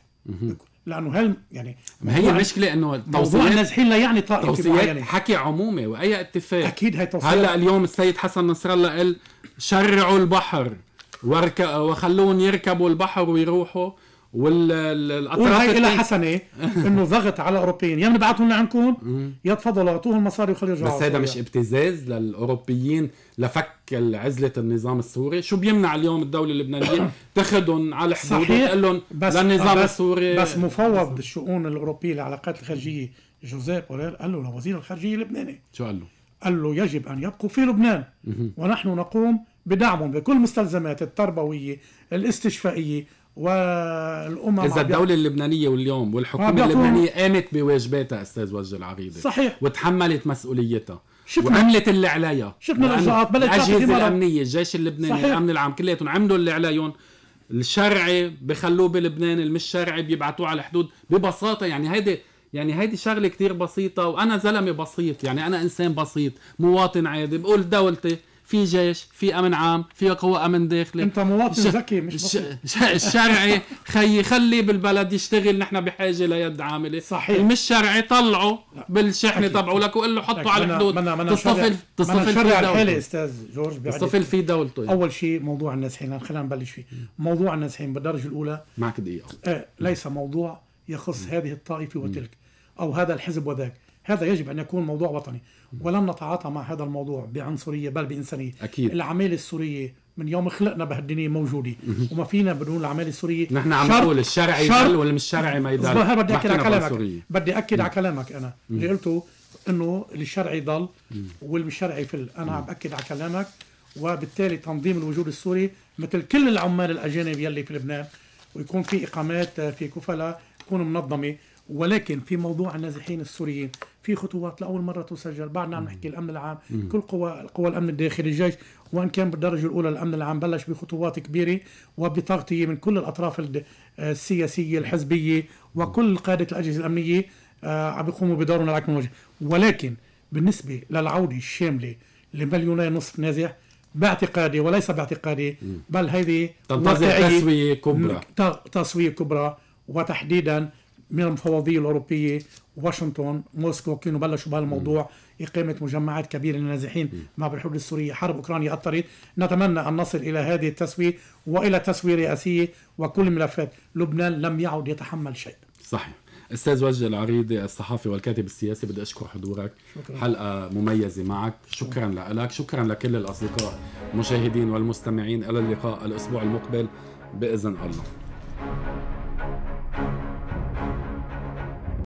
لانه هل يعني ما هي المشكله انه موضوع النازحين لا يعني طائفه معينه حكي عمومي واي اتفاق اكيد هي توصيات هلا اليوم السيد حسن نصر الله قال شرعوا البحر ورك... وخلوهم يركبوا البحر ويروحوا والاطراف هاي لها حسنه انه ضغط على الاوروبيين يا بنبعثهم لعندكم يا تفضلوا اعطوهم مصاري وخليهم يرجعوا بس هذا مش ابتزاز للاوروبيين لفك عزله النظام السوري شو بيمنع اليوم الدوله اللبنانيه تاخذهم على الحدود وتقول لهم للنظام بس السوري بس مفوض الشؤون الاوروبيه للعلاقات الخارجيه جوزيف بوريل قال له لوزير الخارجيه اللبناني شو قال له؟ قال له يجب أن يبقوا في لبنان ونحن نقوم بدعمهم بكل مستلزمات التربوية الاستشفائية والامم اذا الدوله اللبنانيه واليوم والحكومه اللبنانيه قامت بواجباتها استاذ وجه العقيده صحيح وتحملت مسؤوليتها شفنا وعملت اللي عليها شفنا الاجراءات بلد الاجهزه الامنيه الجيش اللبناني صحيح. الامن العام كلياتهم عملوا اللي عليهم الشرعي بخلوه بلبنان المش شرعي بيبعتوه على الحدود ببساطه يعني هيدي يعني هيدي شغله كتير بسيطه وانا زلمه بسيط يعني انا انسان بسيط مواطن عادي بقول دولتي في جيش في امن عام في قوى امن داخلي انت مواطن ش... ذكي مش بسيط ش... الشرعي خي خلي بالبلد يشتغل نحن بحاجه ليد عامله صحيح مش شرعي طلعه بالشحنه تبعه لك وقول له حطه على الحدود تصطفل تصطفل في دولته استاذ جورج تصطفل في دولته يعني. اول شيء موضوع النازحين خلينا نبلش فيه موضوع النازحين بالدرجه الاولى معك دقيقه آه ليس موضوع يخص هذه الطائفه وتلك أو هذا الحزب وذاك هذا يجب أن يكون موضوع وطني ولن نتعاطى مع هذا الموضوع بعنصرية بل بإنسانية أكيد. العمالة السورية من يوم خلقنا بهالدنيا موجودة وما فينا بدون العمالة السورية نحن عم نقول الشرعي يضل ولا مش شرعي ما يضل بدي أكد على كلامك بدي أكد على كلامك أنا اللي قلته أنه الشرعي يضل والمشرعي يفل أنا عم بأكد على كلامك وبالتالي تنظيم الوجود السوري مثل كل العمال الأجانب يلي في لبنان ويكون في إقامات آه، في كفلة تكون منظمة ولكن في موضوع النازحين السوريين في خطوات لاول مره تسجل بعدنا عم نحكي الامن العام مم. كل قوى قوى الامن الداخلي الجيش وان كان بالدرجه الاولى الامن العام بلش بخطوات كبيره وبتغطيه من كل الاطراف آه، السياسيه الحزبيه وكل قاده الاجهزه الامنيه آه، عم بيقوموا بدورهم على الموجه ولكن بالنسبه للعوده الشامله لمليونين نصف نازح باعتقادي وليس باعتقادي بل هذه تنتظر تسويه كبرى تسويه كبرى وتحديدا من المفوضيه الاوروبيه واشنطن موسكو كانوا بلشوا بهالموضوع اقامه مجمعات كبيره للنازحين مع بالحرب السوريه حرب اوكرانيا اضطرت نتمنى ان نصل الى هذه التسويه والى تسويه رئاسيه وكل ملفات لبنان لم يعد يتحمل شيء صحيح استاذ وجه العريضي الصحافي والكاتب السياسي بدي اشكر حضورك شكرا. حلقه مميزه معك شكرا لك شكرا لكل الاصدقاء المشاهدين والمستمعين الى اللقاء الاسبوع المقبل باذن الله